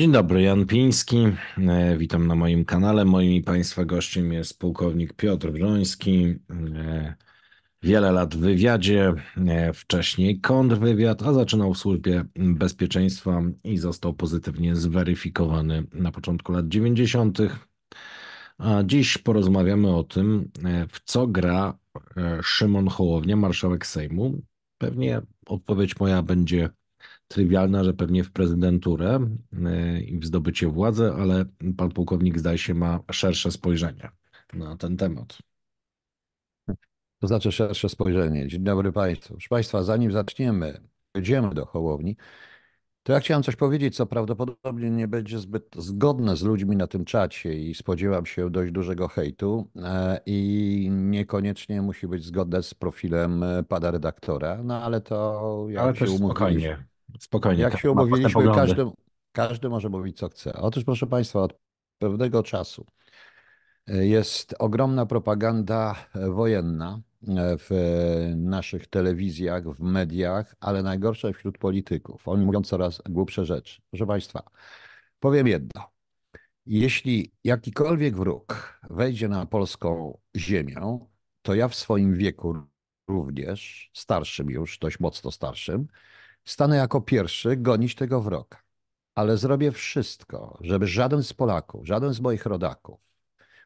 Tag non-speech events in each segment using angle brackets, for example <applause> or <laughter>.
Dzień dobry, Jan Piński. E, witam na moim kanale. Moim i Państwa gościem jest pułkownik Piotr Groński. E, wiele lat w wywiadzie, e, wcześniej kontrwywiad, a zaczynał w służbie bezpieczeństwa i został pozytywnie zweryfikowany na początku lat 90. A dziś porozmawiamy o tym, w co gra Szymon Hołownia, marszałek Sejmu. Pewnie odpowiedź moja będzie trywialna, że pewnie w prezydenturę e, i w zdobycie władzy, ale pan pułkownik zdaje się ma szersze spojrzenie na ten temat. To znaczy szersze spojrzenie. Dzień dobry Państwu. Proszę Państwa, zanim zaczniemy, idziemy do Hołowni, to ja chciałem coś powiedzieć, co prawdopodobnie nie będzie zbyt zgodne z ludźmi na tym czacie i spodziewam się dość dużego hejtu e, i niekoniecznie musi być zgodne z profilem e, pana redaktora, no ale to jak ale się umówiliśmy. Spokojnie. Spokojnie. Jak się umówiliśmy, każdy, każdy może mówić co chce. Otóż proszę Państwa, od pewnego czasu e, jest ogromna propaganda e, wojenna e, w naszych telewizjach, w mediach, ale najgorsze wśród polityków. Oni mówią coraz głupsze rzeczy. Proszę Państwa, powiem jedno. Jeśli jakikolwiek wróg wejdzie na polską ziemię, to ja w swoim wieku również, starszym już, dość mocno starszym, Stanę jako pierwszy gonić tego wroga, ale zrobię wszystko, żeby żaden z Polaków, żaden z moich rodaków,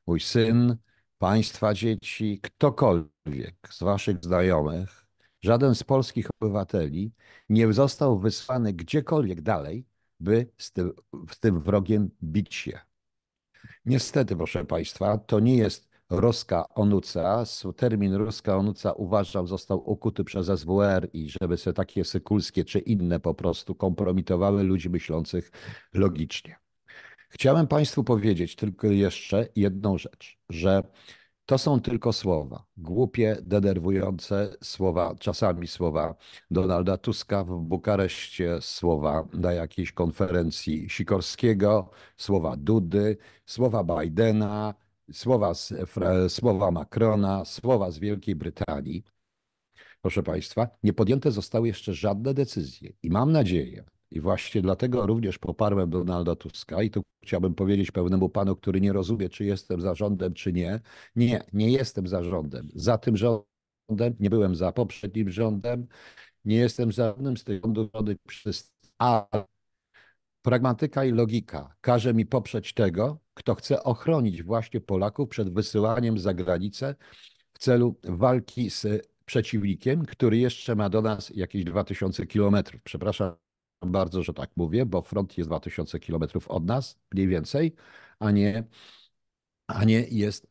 mój syn, państwa dzieci, ktokolwiek z waszych znajomych, żaden z polskich obywateli nie został wysłany gdziekolwiek dalej, by z tym, z tym wrogiem bić się. Niestety, proszę Państwa, to nie jest Roska Onuca, termin Roska Onuca uważał, został ukuty przez SWR i żeby se takie Sykulskie czy inne po prostu kompromitowały ludzi myślących logicznie. Chciałem Państwu powiedzieć tylko jeszcze jedną rzecz, że to są tylko słowa, głupie, denerwujące słowa, czasami słowa Donalda Tuska w Bukareszcie, słowa na jakiejś konferencji Sikorskiego, słowa Dudy, słowa Bidena, słowa, z, słowa Macrona, słowa z Wielkiej Brytanii. Proszę Państwa, nie podjęte zostały jeszcze żadne decyzje i mam nadzieję, i właśnie dlatego również poparłem Donalda Tuska i tu chciałbym powiedzieć pewnemu panu, który nie rozumie, czy jestem zarządem, czy nie. Nie, nie jestem zarządem. Za tym rządem, nie byłem za poprzednim rządem, nie jestem za żadnym z tych rządów, ale Pragmatyka i logika każe mi poprzeć tego, kto chce ochronić właśnie Polaków przed wysyłaniem za granicę w celu walki z przeciwnikiem, który jeszcze ma do nas jakieś 2000 kilometrów. Przepraszam bardzo, że tak mówię, bo front jest 2000 kilometrów od nas, mniej więcej, a nie, a nie jest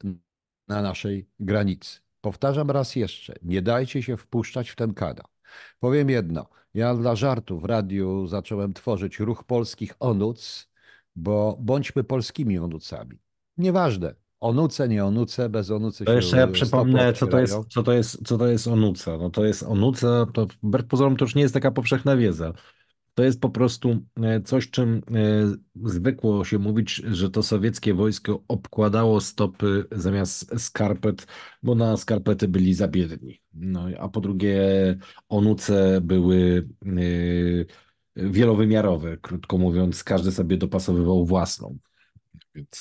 na naszej granicy. Powtarzam raz jeszcze, nie dajcie się wpuszczać w ten kanał. Powiem jedno, ja dla żartu w radiu zacząłem tworzyć ruch polskich onuc, bo bądźmy polskimi onucami. Nieważne, onuce, nie onuce, bez onucy to Jeszcze ja przypomnę, co to, jest, co, to jest, co to jest onuca. No to jest onuca, to wbrew pozorom to już nie jest taka powszechna wiedza. To jest po prostu e, coś, czym e, zwykło się mówić, że to sowieckie wojsko obkładało stopy zamiast skarpet, bo na skarpety byli za biedni. No, a po drugie, onuce były e, wielowymiarowe, krótko mówiąc, każdy sobie dopasowywał własną.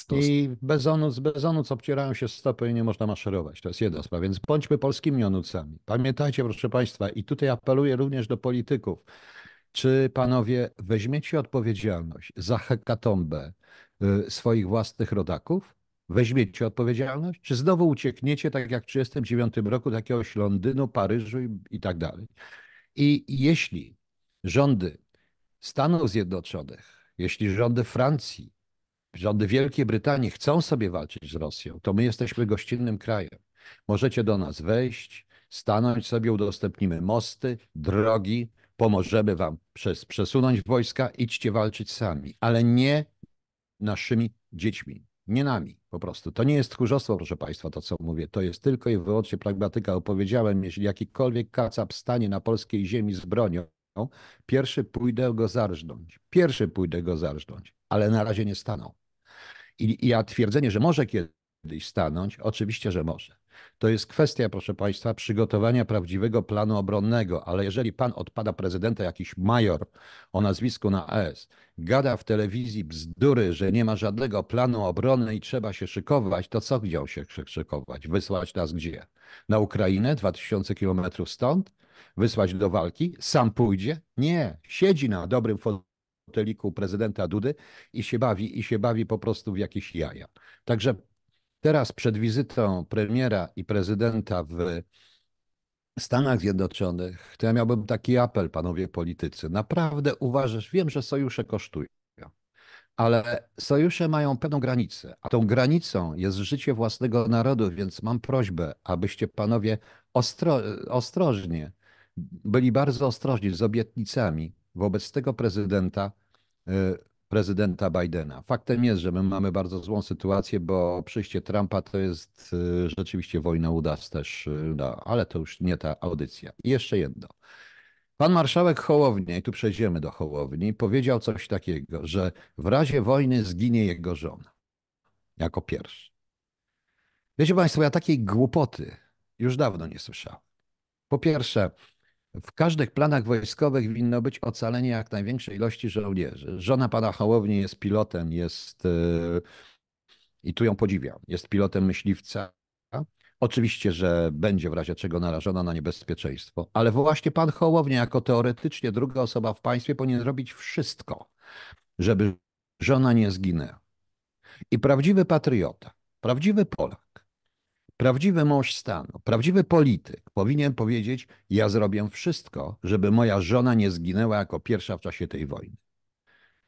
To... I bez onuc, bez onuc obcierają się stopy i nie można maszerować. To jest jedna sprawa. Więc bądźmy polskimi onucami. Pamiętajcie, proszę Państwa, i tutaj apeluję również do polityków czy panowie weźmiecie odpowiedzialność za hekatombę y, swoich własnych rodaków? Weźmiecie odpowiedzialność? Czy znowu uciekniecie, tak jak w 1939 roku, do jakiegoś Londynu, Paryżu i, i tak dalej? I jeśli rządy Stanów Zjednoczonych, jeśli rządy Francji, rządy Wielkiej Brytanii chcą sobie walczyć z Rosją, to my jesteśmy gościnnym krajem. Możecie do nas wejść, stanąć sobie, udostępnimy mosty, drogi, pomożemy wam przez przesunąć wojska, idźcie walczyć sami, ale nie naszymi dziećmi, nie nami po prostu. To nie jest tchórzostwo, proszę Państwa, to co mówię. To jest tylko i wyłącznie pragmatyka. Opowiedziałem, jeśli jakikolwiek kacap stanie na polskiej ziemi z bronią, pierwszy pójdę go zarżnąć. Pierwszy pójdę go zarżnąć, ale na razie nie stanął. I, I ja twierdzenie, że może kiedyś stanąć, oczywiście, że może. To jest kwestia, proszę Państwa, przygotowania prawdziwego planu obronnego, ale jeżeli pan odpada prezydenta jakiś major o nazwisku na S, gada w telewizji bzdury, że nie ma żadnego planu obronnego i trzeba się szykować, to co chciał się szykować? Wysłać nas gdzie? Na Ukrainę, 2000 kilometrów stąd? Wysłać do walki? Sam pójdzie? Nie, siedzi na dobrym foteliku prezydenta Dudy i się bawi, i się bawi po prostu w jakieś jaja. Także Teraz przed wizytą premiera i prezydenta w Stanach Zjednoczonych, to ja miałbym taki apel, panowie politycy. Naprawdę uważasz, wiem, że sojusze kosztują, ale sojusze mają pewną granicę, a tą granicą jest życie własnego narodu, więc mam prośbę, abyście panowie ostro, ostrożnie, byli bardzo ostrożni z obietnicami wobec tego prezydenta, y, prezydenta Bidena. Faktem jest, że my mamy bardzo złą sytuację, bo przyjście Trumpa to jest y, rzeczywiście wojna udas też, y, no, ale to już nie ta audycja. I jeszcze jedno. Pan marszałek Hołownia, i tu przejdziemy do Hołowni, powiedział coś takiego, że w razie wojny zginie jego żona. Jako pierwszy. Wiecie Państwo, ja takiej głupoty już dawno nie słyszałem. Po pierwsze, w każdych planach wojskowych winno być ocalenie jak największej ilości żołnierzy. Żona pana Hołowni jest pilotem, jest e, i tu ją podziwiam, jest pilotem myśliwca. Oczywiście, że będzie w razie czego narażona na niebezpieczeństwo, ale właśnie pan Hołownia, jako teoretycznie druga osoba w państwie, powinien robić wszystko, żeby żona nie zginęła. I prawdziwy patriota, prawdziwy Polak, Prawdziwy mąż stanu, prawdziwy polityk powinien powiedzieć: Ja zrobię wszystko, żeby moja żona nie zginęła jako pierwsza w czasie tej wojny.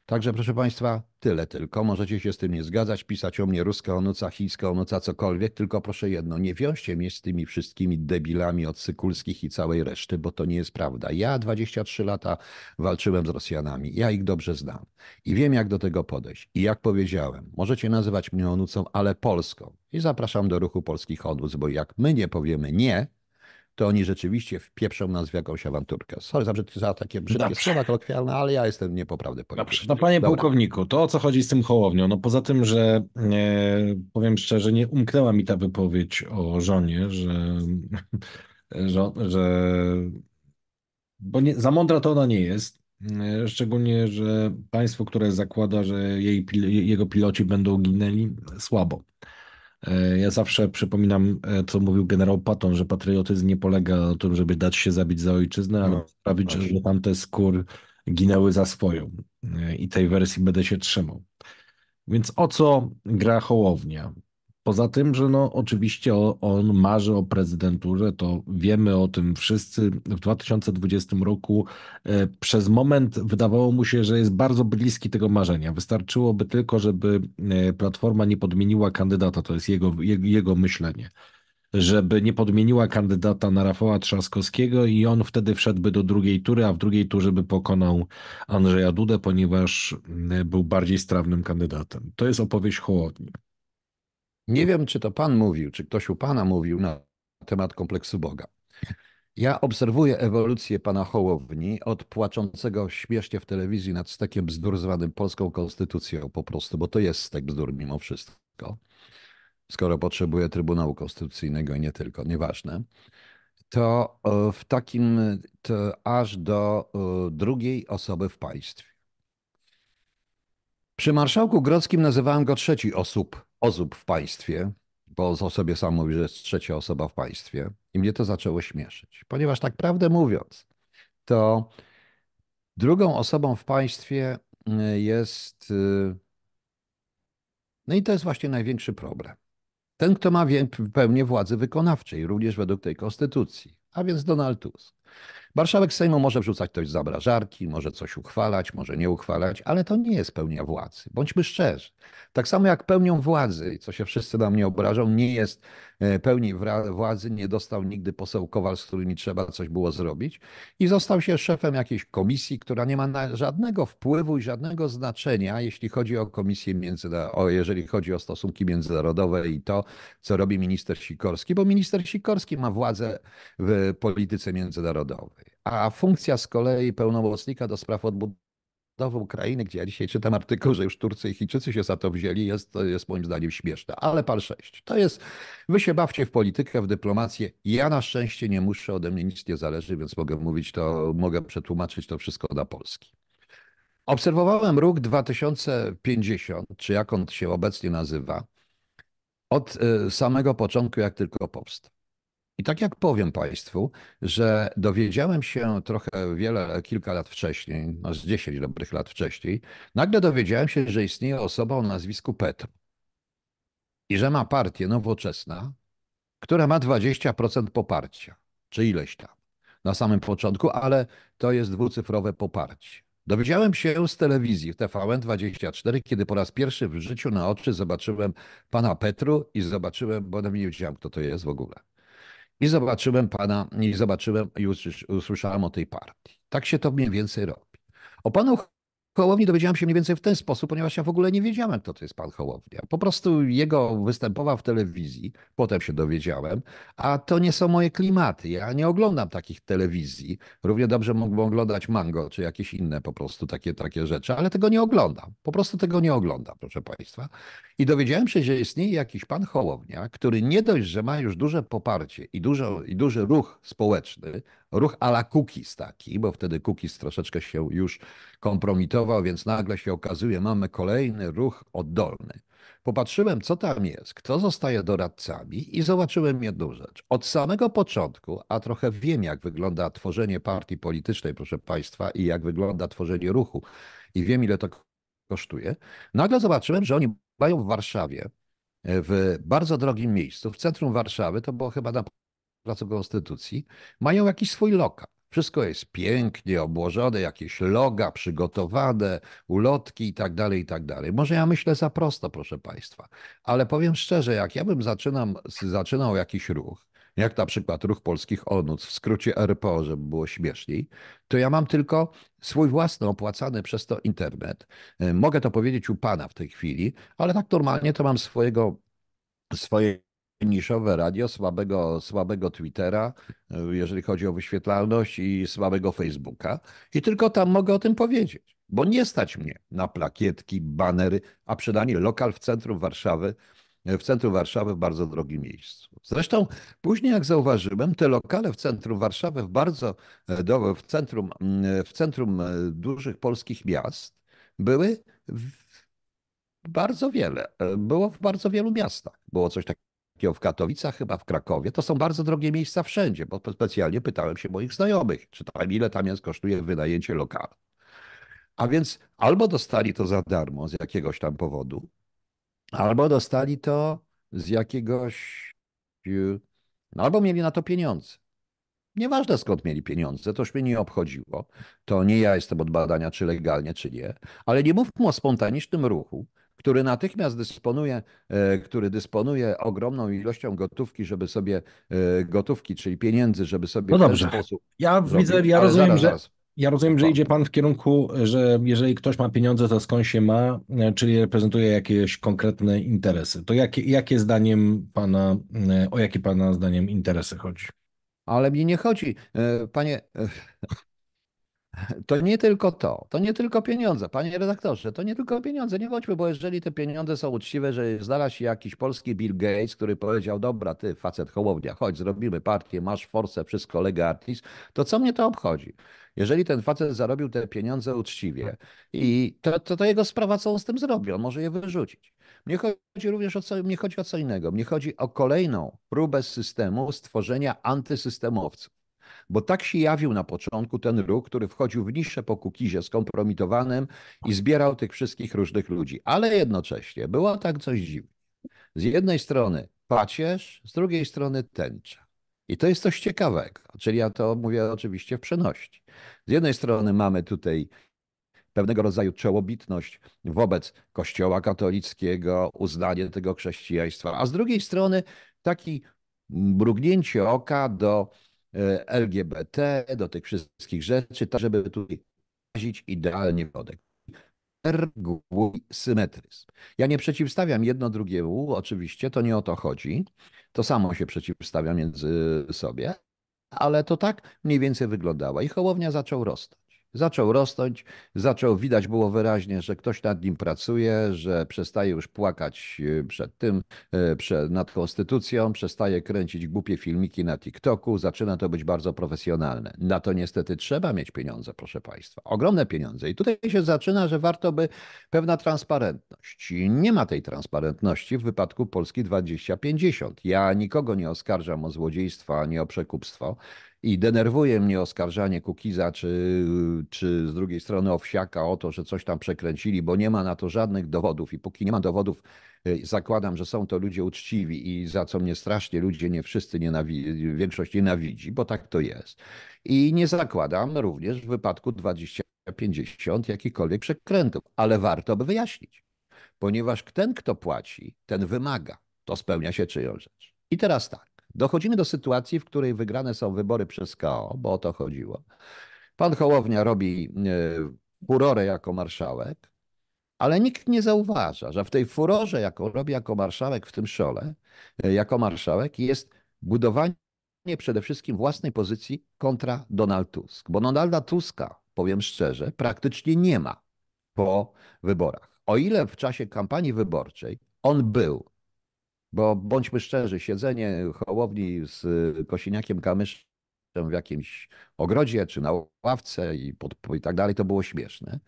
Także proszę Państwa, tyle tylko. Możecie się z tym nie zgadzać, pisać o mnie ruska onuca, chińska onuca, cokolwiek, tylko proszę jedno, nie wiążcie mnie z tymi wszystkimi debilami od Sykulskich i całej reszty, bo to nie jest prawda. Ja 23 lata walczyłem z Rosjanami, ja ich dobrze znam i wiem jak do tego podejść. I jak powiedziałem, możecie nazywać mnie onucą, ale Polską. I zapraszam do ruchu polskich onuc, bo jak my nie powiemy nie, to oni rzeczywiście wpieprzą nas w jakąś awanturkę. Sorry za, za takie brzydkie Dobrze. słowa kolokwialne, ale ja jestem niepoprawny. Dobrze. No panie Dobra. pułkowniku, to o co chodzi z tym Hołownią? No poza tym, że e, powiem szczerze, nie umknęła mi ta wypowiedź o żonie, że, <laughs> że, że bo nie, za mądra to ona nie jest, e, Szczególnie, że państwo, które zakłada, że jej, jego piloci będą ginęli, słabo. E, ja zawsze przypominam, e, co mówił generał Patton, że patriotyzm nie polega na tym, żeby dać się zabić za ojczyznę, no, ale sprawić, właśnie. że tamte skór ginęły za swoją. E, I tej wersji będę się trzymał. Więc o co gra Hołownia? Poza tym, że no, oczywiście on marzy o prezydenturze, to wiemy o tym wszyscy. W 2020 roku e, przez moment wydawało mu się, że jest bardzo bliski tego marzenia. Wystarczyłoby tylko, żeby e, Platforma nie podmieniła kandydata, to jest jego, jego myślenie, żeby nie podmieniła kandydata na Rafała Trzaskowskiego i on wtedy wszedłby do drugiej tury, a w drugiej turze by pokonał Andrzeja Dudę, ponieważ był bardziej strawnym kandydatem. To jest opowieść Hołowni. Nie wiem, czy to Pan mówił, czy ktoś u Pana mówił na temat kompleksu Boga. Ja obserwuję ewolucję pana Hołowni od płaczącego śmiesznie w telewizji nad stekiem bzdur zwanym polską konstytucją po prostu, bo to jest stek bzdur mimo wszystko, skoro potrzebuje Trybunału Konstytucyjnego i nie tylko, nieważne, to e, w takim, to aż do e, drugiej osoby w państwie. Przy marszałku Grodzkim nazywałem go trzeci osób osób w państwie, bo o sobie sam mówi, że jest trzecia osoba w państwie, i mnie to zaczęło śmieszyć. Ponieważ tak prawdę mówiąc, to drugą osobą w państwie y, jest. Y, no i to jest właśnie największy problem. Ten, kto ma pełnię władzy wykonawczej, również według tej konstytucji, a więc Donald Tusk. Marszałek Sejmu może wrzucać coś za brażarki, może coś uchwalać, może nie uchwalać, ale to nie jest pełnia władzy. Bądźmy szczerzy. Tak samo jak pełnią władzy, co się wszyscy na mnie obrażą, nie jest e, pełni władzy, nie dostał nigdy poseł Kowal, z którymi trzeba coś było zrobić i został się szefem jakiejś komisji, która nie ma żadnego wpływu i żadnego znaczenia, jeśli chodzi o komisję międzynarodową, jeżeli chodzi o stosunki międzynarodowe i to, co robi minister Sikorski, bo minister Sikorski ma władzę w polityce międzynarodowej narodowej. A funkcja z kolei pełnomocnika do spraw odbudowy Ukrainy, gdzie ja dzisiaj czytam artykuł, że już Turcy i Chińczycy się za to wzięli, jest, jest moim zdaniem śmieszna. Ale pal 6. To jest, wy się bawcie w politykę, w dyplomację. Ja na szczęście nie muszę, ode mnie nic nie zależy, więc mogę mówić to, mogę przetłumaczyć to wszystko na Polski. Obserwowałem róg 2050, czy jak on się obecnie nazywa, od y, samego początku, jak tylko powstał. I tak jak powiem Państwu, że dowiedziałem się trochę wiele, kilka lat wcześniej, no z 10 dobrych lat wcześniej, nagle dowiedziałem się, że istnieje osoba o nazwisku Petr i że ma partię nowoczesna, która ma 20% poparcia, czy ileś tam na samym początku, ale to jest dwucyfrowe poparcie. Dowiedziałem się z telewizji w TVN24, kiedy po raz pierwszy w życiu na oczy zobaczyłem pana Petru i zobaczyłem, bo nie wiedziałem, kto to jest w ogóle i zobaczyłem pana, i zobaczyłem i usłyszałem o tej partii. Tak się to mniej więcej robi. O panu Hołowni dowiedziałem się mniej więcej w ten sposób, ponieważ ja w ogóle nie wiedziałem, kto to jest pan Hołownia. Po prostu jego występował w telewizji, potem się dowiedziałem, a to nie są moje klimaty. Ja nie oglądam takich telewizji. Równie dobrze mógłbym oglądać Mango czy jakieś inne po prostu takie, takie rzeczy, ale tego nie oglądam. Po prostu tego nie oglądam, proszę państwa. I dowiedziałem się, że istnieje jakiś pan Hołownia, który nie dość, że ma już duże poparcie i, dużo, i duży ruch społeczny, ruch ala Cookies taki, bo wtedy Cookies troszeczkę się już kompromitował, więc nagle się okazuje, mamy kolejny ruch oddolny. Popatrzyłem, co tam jest, kto zostaje doradcami i zobaczyłem jedną rzecz. Od samego początku, a trochę wiem, jak wygląda tworzenie partii politycznej, proszę Państwa, i jak wygląda tworzenie ruchu, i wiem, ile to kosztuje, nagle zobaczyłem, że oni mają w Warszawie, e, w bardzo drogim miejscu, w centrum Warszawy, to było chyba na Placu Konstytucji, mają jakiś swój lokal. Wszystko jest pięknie obłożone, jakieś loga przygotowane, ulotki i tak dalej, i tak dalej. Może ja myślę za prosto, proszę Państwa, ale powiem szczerze, jak ja bym zaczynał jakiś ruch, jak na przykład Ruch Polskich Onuc, w skrócie RPO, żeby było śmieszniej, to ja mam tylko swój własny opłacany przez to internet. E, mogę to powiedzieć u pana w tej chwili, ale tak normalnie to mam swojego, swoje niszowe radio, słabego, słabego Twittera, e, jeżeli chodzi o wyświetlalność i słabego Facebooka i tylko tam mogę o tym powiedzieć bo nie stać mnie na plakietki, banery, a przynajmniej lokal w centrum Warszawy w centrum Warszawy w bardzo drogim miejscu. Zresztą później, jak zauważyłem, te lokale w centrum Warszawy, w bardzo e, w centrum, w centrum e, dużych polskich miast były bardzo wiele. E, było w bardzo wielu miastach. Było coś takiego w Katowicach, chyba w Krakowie, to są bardzo drogie miejsca wszędzie, bo specjalnie pytałem się moich znajomych, czy tam ile tam jest kosztuje wynajęcie lokalu. A więc albo dostali to za darmo z jakiegoś tam powodu, Albo dostali to z jakiegoś, no, albo mieli na to pieniądze. Nieważne skąd mieli pieniądze, to już mnie nie obchodziło. To nie ja jestem od badania, czy legalnie, czy nie. Ale nie mówmy o spontanicznym ruchu, który natychmiast dysponuje, e, który dysponuje ogromną ilością gotówki, żeby sobie e, gotówki, czyli pieniędzy, żeby sobie. No dobrze. W ten sposób ja widzę, ja rozumiem, zaraz, że. Zaraz. Ja rozumiem, że idzie Pan w kierunku, że jeżeli ktoś ma pieniądze, to skąd się ma, e, czyli reprezentuje jakieś konkretne interesy. To jakie, jakie zdaniem Pana, e, o jakie Pana zdaniem interesy chodzi? Ale mi nie chodzi, e, Panie, to nie tylko to, to nie tylko pieniądze, panie redaktorze, to nie tylko pieniądze, nie chodźmy, bo jeżeli te pieniądze są uczciwe, że znalazł się jakiś polski Bill Gates, który powiedział, dobra, ty facet hołownia, chodź, zrobimy partię, masz forsę, wszystko, lega artis, to co mnie to obchodzi? Jeżeli ten facet zarobił te pieniądze uczciwie tak. i to, to, to jego sprawa, co on z tym zrobi, on może je wyrzucić. Mnie chodzi również o co, mnie chodzi o co innego. Mnie chodzi o kolejną próbę systemu stworzenia antysystemowców. Bo tak się jawił na początku ten ruch, który wchodził w niszę po kukizie skompromitowanym i zbierał tych wszystkich różnych ludzi. Ale jednocześnie było tak coś dziwnego. Z jednej strony pacierz, z drugiej strony tęcza. I to jest coś ciekawego. Czyli ja to mówię oczywiście w przenośni. Z jednej strony mamy tutaj pewnego rodzaju czołobitność wobec Kościoła katolickiego, uznanie tego chrześcijaństwa, a z drugiej strony taki mrugnięcie oka do e, LGBT, do tych wszystkich rzeczy, tak żeby tutaj idealnie wodę reguł symetryzm. Ja nie przeciwstawiam jedno drugiemu, oczywiście, to nie o to chodzi. To samo się przeciwstawia między y, sobie, ale to tak mniej więcej wyglądało i Hołownia zaczął rosnąć. Zaczął rosnąć, zaczął, widać było wyraźnie, że ktoś nad nim pracuje, że przestaje już płakać e, przed tym, e, przed, nad konstytucją, przestaje kręcić głupie filmiki na TikToku, zaczyna to być bardzo profesjonalne. Na to niestety trzeba mieć pieniądze, proszę Państwa, ogromne pieniądze. I tutaj się zaczyna, że warto by pewna transparentność. Nie ma tej transparentności w wypadku Polski 2050. Ja nikogo nie oskarżam o złodziejstwa, ani o przekupstwo. I denerwuje mnie oskarżanie Kukiza czy, czy z drugiej strony Owsiaka o to, że coś tam przekręcili, bo nie ma na to żadnych dowodów. I póki nie ma dowodów, y, zakładam, że są to ludzie uczciwi i za co mnie strasznie ludzie, nie wszyscy, nienawi większość nienawidzi, bo tak to jest. I nie zakładam również w wypadku 2050 jakichkolwiek przekrętów, ale warto by wyjaśnić, ponieważ ten, kto płaci, ten wymaga. To spełnia się czyją rzecz. I teraz tak. Dochodzimy do sytuacji, w której wygrane są wybory przez KO, bo o to chodziło. Pan Hołownia robi e, furorę jako marszałek, ale nikt nie zauważa, że w tej furorze, jaką robi jako marszałek w tym szole, e, jako marszałek, jest budowanie przede wszystkim własnej pozycji kontra Donald Tusk. Bo Donalda Tuska, powiem szczerze, praktycznie nie ma po wyborach. O ile w czasie kampanii wyborczej on był bo bądźmy szczerzy, siedzenie hołowni z y, kosiniakiem kamyszem w jakimś ogrodzie czy na ławce i, pod, i tak dalej, to było śmieszne.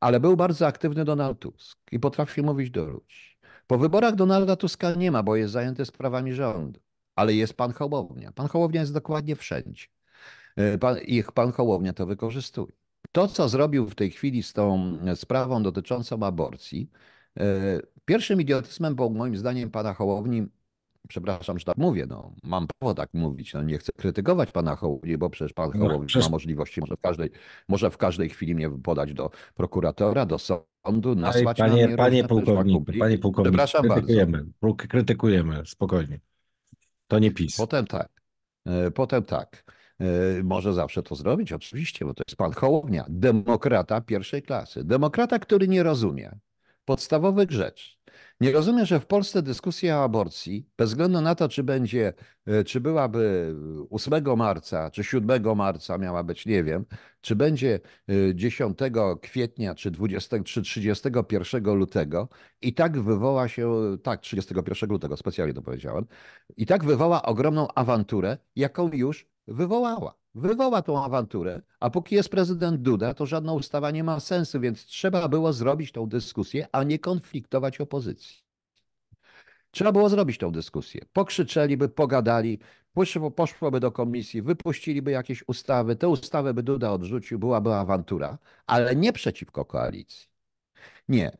Ale był bardzo aktywny Donald Tusk i potrafił mówić do ludzi. Po wyborach Donalda Tuska nie ma, bo jest zajęty sprawami rządu. Ale jest pan Hołownia. Pan Hołownia jest dokładnie wszędzie. Y, pan, ich pan Hołownia to wykorzystuje. To, co zrobił w tej chwili z tą y, sprawą dotyczącą aborcji, Pierwszym idiotyzmem był moim zdaniem pana Hołowni, przepraszam, że tak mówię, no, mam prawo tak mówić, no, nie chcę krytykować pana Hołowni, bo przecież pan no, Hołowni przecież... ma możliwości, może w, każdej, może w każdej chwili mnie podać do prokuratora, do sądu, nasłać panie, na mnie panie, pułkowniku, panie pułkowniku, przepraszam krytykujemy, bardzo. krytykujemy, spokojnie. To nie PiS. Potem tak, e, potem tak. E, może zawsze to zrobić, oczywiście, bo to jest pan Hołownia, demokrata pierwszej klasy. Demokrata, który nie rozumie, podstawowych rzeczy. Nie rozumiem, że w Polsce dyskusja o aborcji, bez względu na to, czy będzie, e, czy byłaby 8 e, marca, czy 7 marca miała być, nie wiem, czy będzie 10 e, kwietnia, czy, 20, czy 31 lutego, i tak wywoła się, tak, 31 lutego, specjalnie to powiedziałem, i tak wywoła ogromną awanturę, jaką już wywołała. Wywoła tą awanturę, a póki jest prezydent Duda, to żadna ustawa nie ma sensu, więc trzeba było zrobić tą dyskusję, a nie konfliktować opozycji. Trzeba było zrobić tą dyskusję. Pokrzyczeliby, pogadali, poszło, poszłoby do komisji, wypuściliby jakieś ustawy, te ustawy by Duda odrzucił, byłaby awantura, ale nie przeciwko koalicji. Nie.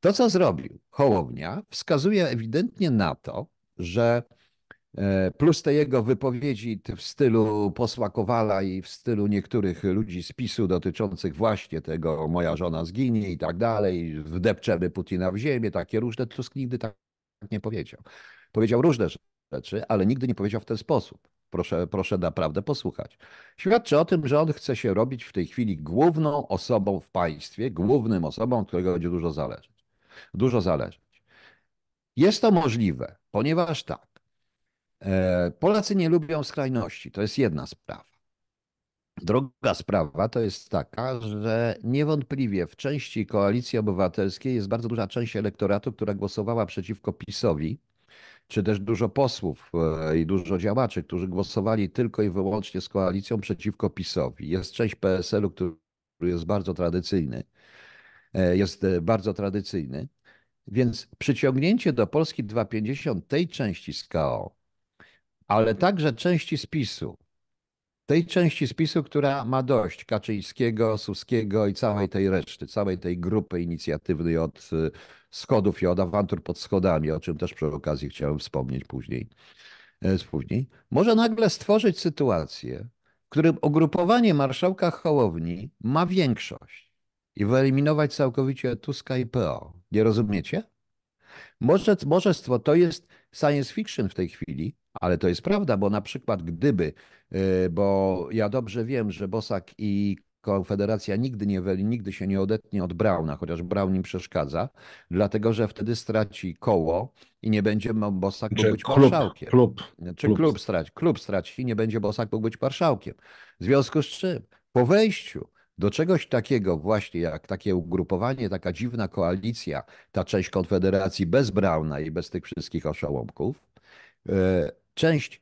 To, co zrobił Hołownia, wskazuje ewidentnie na to, że E, plus te jego wypowiedzi w stylu posła Kowala i w stylu niektórych ludzi z PiSu dotyczących właśnie tego moja żona zginie i tak dalej, wdepczemy Putina w ziemię, takie różne, Tusk nigdy tak nie powiedział. Powiedział różne rzeczy, ale nigdy nie powiedział w ten sposób. Proszę, proszę naprawdę posłuchać. Świadczy o tym, że on chce się robić w tej chwili główną osobą w państwie, głównym osobą, od którego będzie dużo zależeć. Dużo zależeć. Jest to możliwe, ponieważ tak, E, Polacy nie lubią skrajności, to jest jedna sprawa. Druga sprawa to jest taka, że niewątpliwie w części koalicji obywatelskiej jest bardzo duża część elektoratu, która głosowała przeciwko PiSowi, czy też dużo posłów e, i dużo działaczy, którzy głosowali tylko i wyłącznie z koalicją przeciwko PiSowi. Jest część PSL-u, który jest bardzo tradycyjny. E, jest bardzo tradycyjny. Więc przyciągnięcie do Polski 250 tej części z KO, ale także części spisu. Tej części spisu, która ma dość Kaczyńskiego, Suskiego i całej tej reszty, całej tej grupy inicjatywnej od y, schodów i od awantur pod schodami, o czym też przy okazji chciałem wspomnieć później, e, później może nagle stworzyć sytuację, w którym ugrupowanie marszałka Hołowni ma większość i wyeliminować całkowicie Tuska i PO. Nie rozumiecie? Może, może to jest science fiction w tej chwili, ale to jest prawda, bo na przykład gdyby, e, bo ja dobrze wiem, że Bosak i Konfederacja nigdy nie weli, nigdy się nie odetnie od Brauna, chociaż Braun im przeszkadza, dlatego że wtedy straci koło i nie będzie Bosak mógł być klub, marszałkiem. Klub, Czy klub. klub straci, klub straci i nie będzie Bosak mógł być marszałkiem. W związku z czym po wejściu do czegoś takiego właśnie jak takie ugrupowanie, taka dziwna koalicja, ta część Konfederacji bez Brauna i bez tych wszystkich oszołomków, e, Część,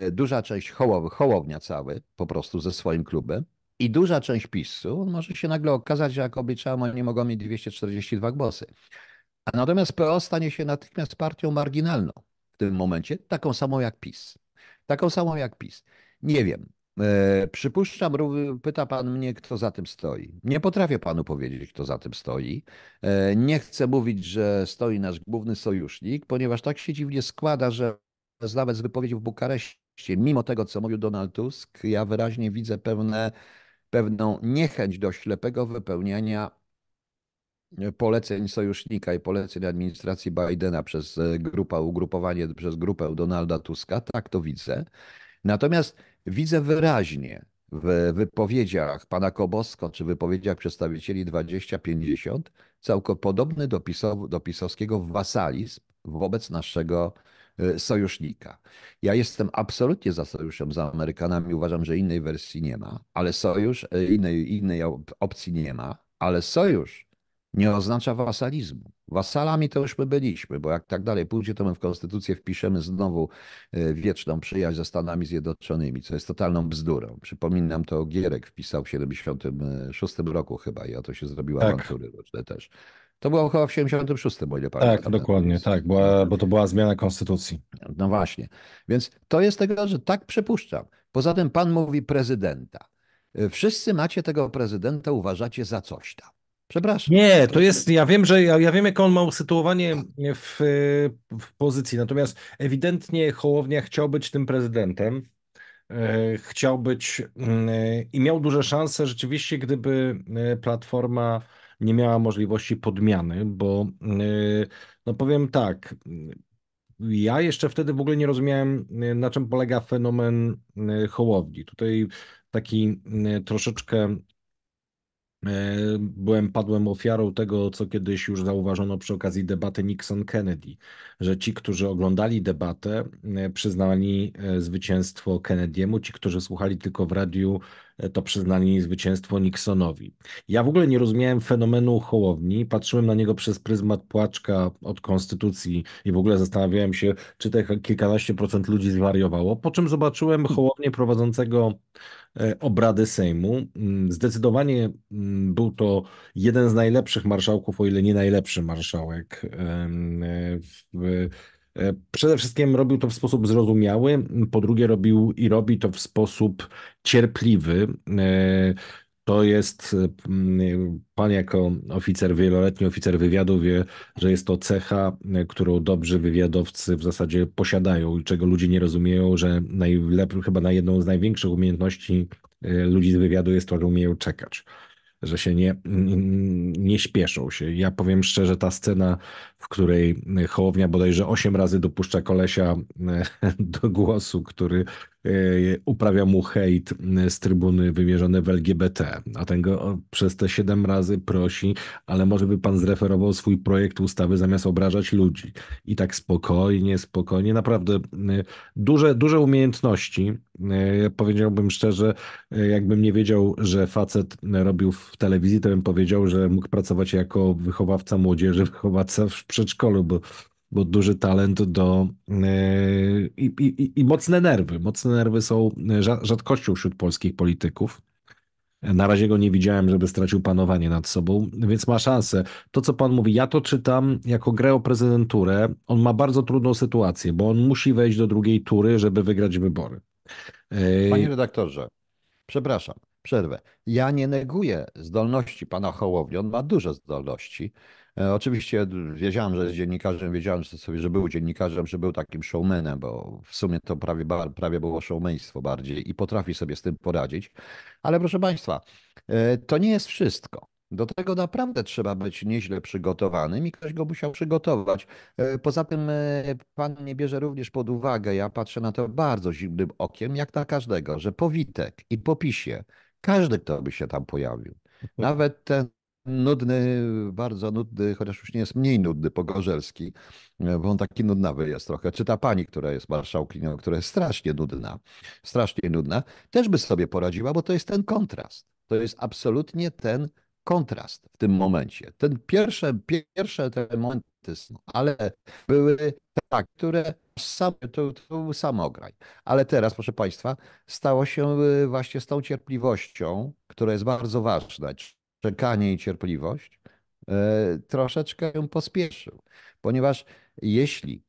e, duża część Hołownia cały, po prostu ze swoim klubem i duża część PiSu, może się nagle okazać, że jak obliczałem, oni mogą mieć 242 głosy. A natomiast PO stanie się natychmiast partią marginalną w tym momencie, taką samą jak PiS. Taką samą jak PiS. Nie wiem. E, przypuszczam, pyta pan mnie, kto za tym stoi. Nie potrafię panu powiedzieć, kto za tym stoi. E, nie chcę mówić, że stoi nasz główny sojusznik, ponieważ tak się dziwnie składa, że nawet z wypowiedzi w Bukareszcie, mimo tego, co mówił Donald Tusk, ja wyraźnie widzę pewne, pewną niechęć do ślepego wypełniania poleceń sojusznika i poleceń administracji Bidena przez e, grupę, ugrupowanie, przez grupę Donalda Tuska. Tak to widzę. Natomiast widzę wyraźnie w wypowiedziach pana Kobosko czy wypowiedziach przedstawicieli 2050 całkopoty podobny do, PiSow, do pisowskiego wasalizm wobec naszego E, sojusznika. Ja jestem absolutnie za sojuszem z Amerykanami, uważam, że innej wersji nie ma, ale sojusz, e, innej, innej opcji nie ma, ale sojusz nie oznacza wasalizmu. Wasalami to już my byliśmy, bo jak tak dalej pójdzie, to my w konstytucję wpiszemy znowu e, wieczną przyjaźń ze Stanami Zjednoczonymi, co jest totalną bzdurą. Przypominam, to Gierek wpisał w 76 roku chyba i o to się zrobiła tak. awantury roczne też. To było chyba w 76, o ile pamiętam. Tak, dokładnie, tak, była, bo to była zmiana konstytucji. No właśnie. Więc to jest tego, że tak przypuszczam. Poza tym pan mówi prezydenta. Wszyscy macie tego prezydenta, uważacie za coś tam. Przepraszam. Nie, to jest, ja wiem, że ja, ja wiem, jak on ma usytuowanie w, w pozycji, natomiast ewidentnie Hołownia chciał być tym prezydentem e, chciał być mm, e, i miał duże szanse rzeczywiście, gdyby e, Platforma nie miała możliwości podmiany, bo y, no powiem tak, ja jeszcze wtedy w ogóle nie rozumiałem, y, na czym polega fenomen y, hołowni. Tutaj taki troszeczkę E, byłem, padłem ofiarą tego, co kiedyś już zauważono przy okazji debaty Nixon-Kennedy, że ci, którzy oglądali debatę, e, przyznali e, zwycięstwo Kennedy'emu, ci, którzy słuchali tylko w radiu, to przyznali zwycięstwo Nixonowi. Ja w ogóle nie rozumiałem fenomenu Hołowni, patrzyłem na niego przez pryzmat płaczka od konstytucji i w ogóle zastanawiałem się, czy te kilkanaście procent ludzi zwariowało, po czym zobaczyłem Hołownię prowadzącego E, obrady Sejmu. Mm, zdecydowanie mm, był to jeden z najlepszych marszałków, o ile nie najlepszy marszałek e, e, Przede wszystkim robił to w sposób zrozumiały, po drugie robił i robi to w sposób cierpliwy. To jest, e, e, pan jako oficer, wieloletni oficer wywiadu wie, że jest to cecha, e, którą dobrzy wywiadowcy w zasadzie posiadają i czego ludzie nie rozumieją, że najlepiej, chyba na jedną z największych umiejętności ludzi z wywiadu jest to, że umieją czekać że się nie, nie śpieszą się. Ja powiem szczerze, ta scena, w której Hołownia bodajże osiem razy dopuszcza kolesia <laughs> do głosu, który E, uprawia mu hejt e, z trybuny wymierzone w LGBT, a ten go przez te siedem razy prosi, ale może by pan zreferował swój projekt ustawy zamiast obrażać ludzi. I tak spokojnie, spokojnie, naprawdę e, duże, duże umiejętności. Powiedziałbym szczerze, jakbym nie wiedział, że facet robił w telewizji, to bym powiedział, że mógł pracować jako wychowawca młodzieży, wychowawca w przedszkolu, bo bo duży talent do e, i, i, i mocne nerwy. Mocne nerwy są e, rzadkością wśród polskich polityków. Na razie go nie widziałem, żeby stracił panowanie nad sobą, więc ma szansę. To, co pan mówi, ja to czytam jako grę o prezydenturę. On ma bardzo trudną sytuację, bo on musi wejść do drugiej tury, żeby wygrać wybory. E, Panie redaktorze, przepraszam, przerwę. Ja nie neguję zdolności pana Hołowni. On ma duże zdolności E, oczywiście wiedziałem, że jest dziennikarzem, wiedziałem że sobie, że był dziennikarzem, że był takim showmanem, bo w sumie to prawie, prawie było showmeństwo bardziej i potrafi sobie z tym poradzić. Ale proszę Państwa, e, to nie jest wszystko. Do tego naprawdę trzeba być nieźle przygotowanym i ktoś go musiał przygotować. E, poza tym pan nie bierze również pod uwagę, ja patrzę na to bardzo zimnym okiem, jak na każdego, że powitek i PiSie każdy, kto by się tam pojawił, <laughs> nawet ten nudny, bardzo nudny, chociaż już nie jest mniej nudny, Pogorzelski, e, bo on taki nudnawy jest trochę. Czy ta pani, która jest marszałkinią, która jest strasznie nudna, strasznie nudna, też by sobie poradziła, bo to jest ten kontrast. To jest absolutnie ten kontrast w tym momencie. Ten pierwsze, pierwsze te momenty są, ale były tak, które sam, to, to był samograj. Ale teraz, proszę Państwa, stało się e, właśnie z tą cierpliwością, która jest bardzo ważna, czekanie i cierpliwość, e, troszeczkę ją pospieszył, ponieważ jeśli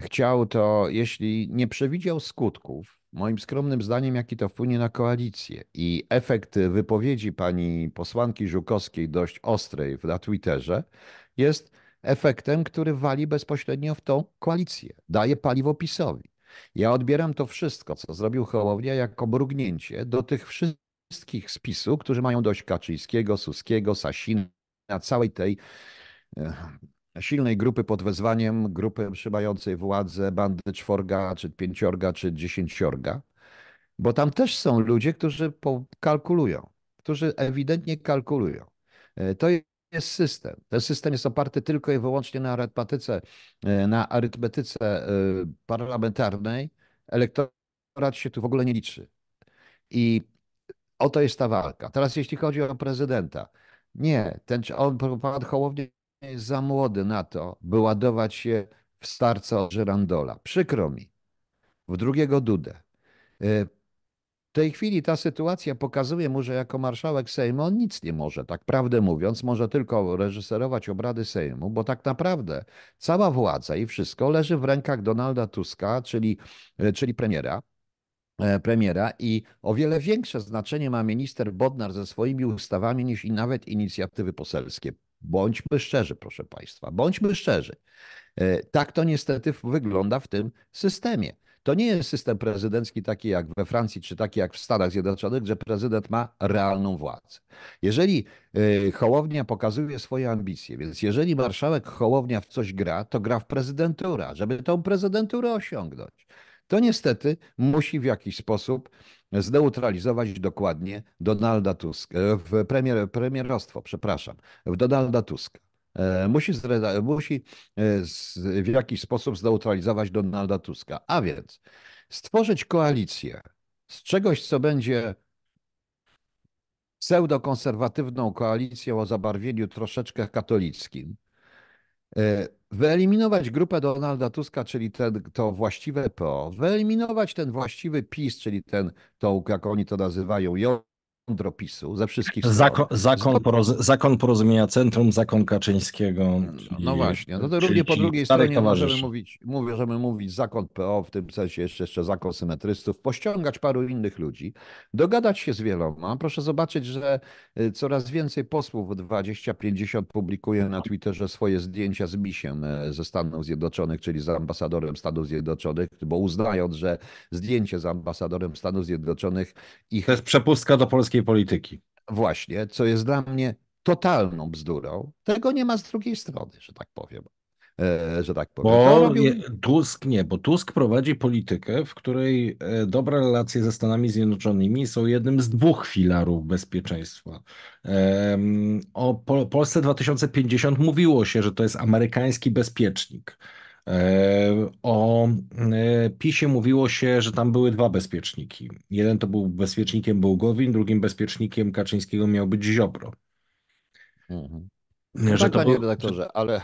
chciał to, jeśli nie przewidział skutków, moim skromnym zdaniem, jaki to wpłynie na koalicję i efekt wypowiedzi pani posłanki Żukowskiej, dość ostrej na Twitterze, jest efektem, który wali bezpośrednio w tą koalicję, daje paliwo PiSowi. Ja odbieram to wszystko, co zrobił Hołownia, jako mrugnięcie do tych wszystkich wszystkich z PiSu, którzy mają dość Kaczyńskiego, Suskiego, Sasina, całej tej e, silnej grupy pod wezwaniem grupy trzymającej władzę bandy czworga, czy pięciorga, czy dziesięciorga, bo tam też są ludzie, którzy kalkulują, którzy ewidentnie kalkulują. E, to jest system. Ten system jest oparty tylko i wyłącznie na arytmetyce, e, na arytmetyce parlamentarnej. Elektorat się tu w ogóle nie liczy. I o to jest ta walka. Teraz jeśli chodzi o prezydenta. Nie, ten, on, pan Hołownia jest za młody na to, by ładować się w starca od Przykro mi. W drugiego Dudę. Y, w tej chwili ta sytuacja pokazuje mu, że jako marszałek Sejmu on nic nie może, tak prawdę mówiąc, może tylko reżyserować obrady Sejmu, bo tak naprawdę cała władza i wszystko leży w rękach Donalda Tuska, czyli, y, czyli premiera, E, premiera i o wiele większe znaczenie ma minister Bodnar ze swoimi ustawami niż i nawet inicjatywy poselskie. Bądźmy szczerzy, proszę Państwa, bądźmy szczerzy. E, tak to niestety wygląda w tym systemie. To nie jest system prezydencki taki jak we Francji czy taki jak w Stanach Zjednoczonych, że prezydent ma realną władzę. Jeżeli e, Hołownia pokazuje swoje ambicje, więc jeżeli marszałek Hołownia w coś gra, to gra w prezydenturę, żeby tą prezydenturę osiągnąć to niestety musi w jakiś sposób zneutralizować dokładnie Donalda Tuska, e, w premier, premierostwo, przepraszam, w Donalda Tuska. E, musi, musi e, w jakiś sposób zneutralizować Donalda Tuska. A więc stworzyć koalicję z czegoś, co będzie pseudokonserwatywną koalicją o zabarwieniu troszeczkę katolickim, E, wyeliminować grupę Donalda Tuska, czyli ten, to właściwe PO, wyeliminować ten właściwy PiS, czyli ten, to jak oni to nazywają, dropisu ze wszystkich zakon, zakon, poroz, zakon, Porozumienia Centrum, Zakon Kaczyńskiego. No, no właśnie, no to czyli, równie po drugiej stronie towarzyszy. możemy mówić, możemy mówić Zakon PO, w tym sensie jeszcze, jeszcze Zakon Symetrystów, pościągać paru innych ludzi, dogadać się z wieloma. Proszę zobaczyć, że y, coraz więcej posłów 20-50 publikuje na Twitterze swoje zdjęcia z misiem e, ze Stanów Zjednoczonych, czyli z ambasadorem Stanów Zjednoczonych, bo uznając, że zdjęcie z ambasadorem Stanów Zjednoczonych ich... To jest przepustka do Polski polskiej polityki. Właśnie, co jest dla mnie totalną bzdurą. Tego nie ma z drugiej strony, że tak powiem. E, że tak powiem. Bo robił... nie, Tusk nie, bo Tusk prowadzi politykę, w której e, dobre relacje ze Stanami Zjednoczonymi są jednym z dwóch filarów bezpieczeństwa. o Polsce 2050 mówiło się, że to jest amerykański bezpiecznik. E, o e, PiSie mówiło się, że tam były dwa bezpieczniki. Jeden to był bezpiecznikiem Bołgowin, drugim bezpiecznikiem Kaczyńskiego miał być Ziobro. Mhm. Że tak, to panie był... redaktorze, ale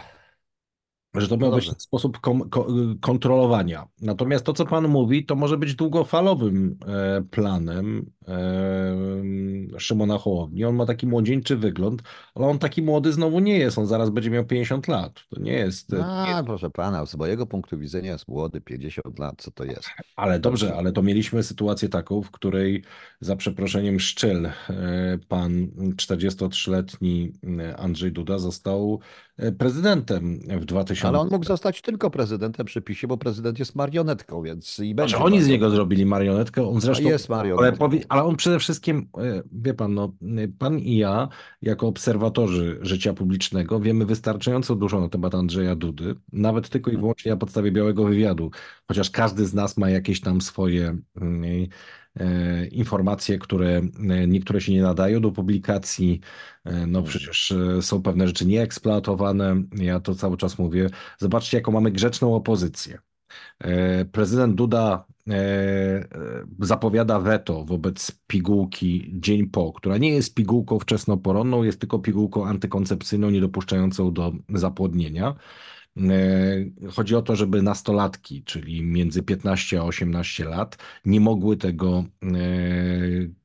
że to no miał no być sposób kom, ko, kontrolowania. Natomiast to, co Pan mówi, to może być długofalowym e, planem e, Szymona Hołowni. On ma taki młodzieńczy wygląd, ale on taki młody znowu nie jest. On zaraz będzie miał 50 lat. To nie jest... E, A, nie... proszę Pana, z mojego punktu widzenia jest młody, 50 lat, co to jest? Ale dobrze, ale to mieliśmy sytuację taką, w której za przeproszeniem szczyl e, pan 43-letni e, Andrzej Duda został prezydentem w 2000. Ale on mógł zostać tylko prezydentem przy PiSie, bo prezydent jest marionetką, więc i znaczy, będzie. Znaczy oni z niego zrobili marionetkę, on zresztą... Jest marionetką. Ale, ale, on przede wszystkim, e, wie pan, no, pan i ja, jako obserwatorzy życia publicznego, wiemy wystarczająco dużo na temat Andrzeja Dudy, nawet tylko i mhm. wyłącznie na podstawie białego wywiadu, chociaż każdy z nas ma jakieś tam swoje mm, E, informacje, które e, niektóre się nie nadają do publikacji. E, no mhm. przecież są pewne rzeczy nieeksploatowane. Ja to cały czas mówię. Zobaczcie, jaką mamy grzeczną opozycję. Prezydent Duda zapowiada weto wobec pigułki dzień po, która nie jest pigułką wczesnoporonną, jest tylko pigułką antykoncepcyjną, niedopuszczającą do zapłodnienia. E, chodzi o to, żeby nastolatki, czyli między 15 a 18 lat, nie mogły tego e,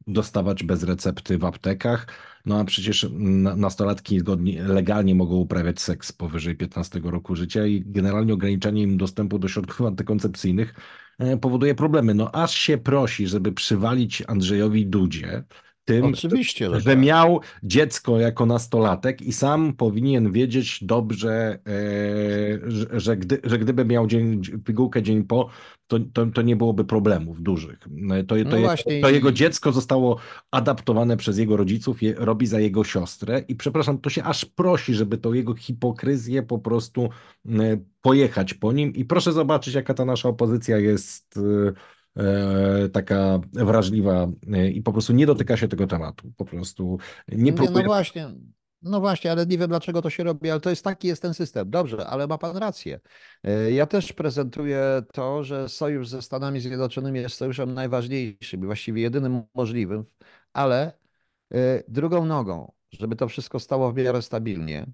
dostawać bez recepty w aptekach. No a przecież nastolatki legalnie mogą uprawiać seks powyżej 15 roku życia i generalnie ograniczenie im dostępu do środków antykoncepcyjnych e, powoduje problemy. No aż się prosi, żeby przywalić Andrzejowi Dudzie, tym, Oczywiście, że, że tak. miał dziecko jako nastolatek i sam powinien wiedzieć dobrze, e, że, że, gdy, że gdyby miał dzień, pigułkę dzień po, to, to, to nie byłoby problemów dużych. E, to, to, no je, to jego dziecko zostało adaptowane przez jego rodziców, je, robi za jego siostrę i przepraszam, to się aż prosi, żeby tą jego hipokryzję po prostu e, pojechać po nim i proszę zobaczyć, jaka ta nasza opozycja jest... E, E, taka wrażliwa e, i po prostu nie dotyka się tego tematu. Po prostu nie no próbuje... No właśnie, no właśnie, ale nie wiem dlaczego to się robi, ale to jest taki jest ten system. Dobrze, ale ma pan rację. E, ja też prezentuję to, że sojusz ze Stanami Zjednoczonymi jest sojuszem najważniejszym właściwie jedynym możliwym, ale drugą nogą, żeby to wszystko stało w miarę stabilnie,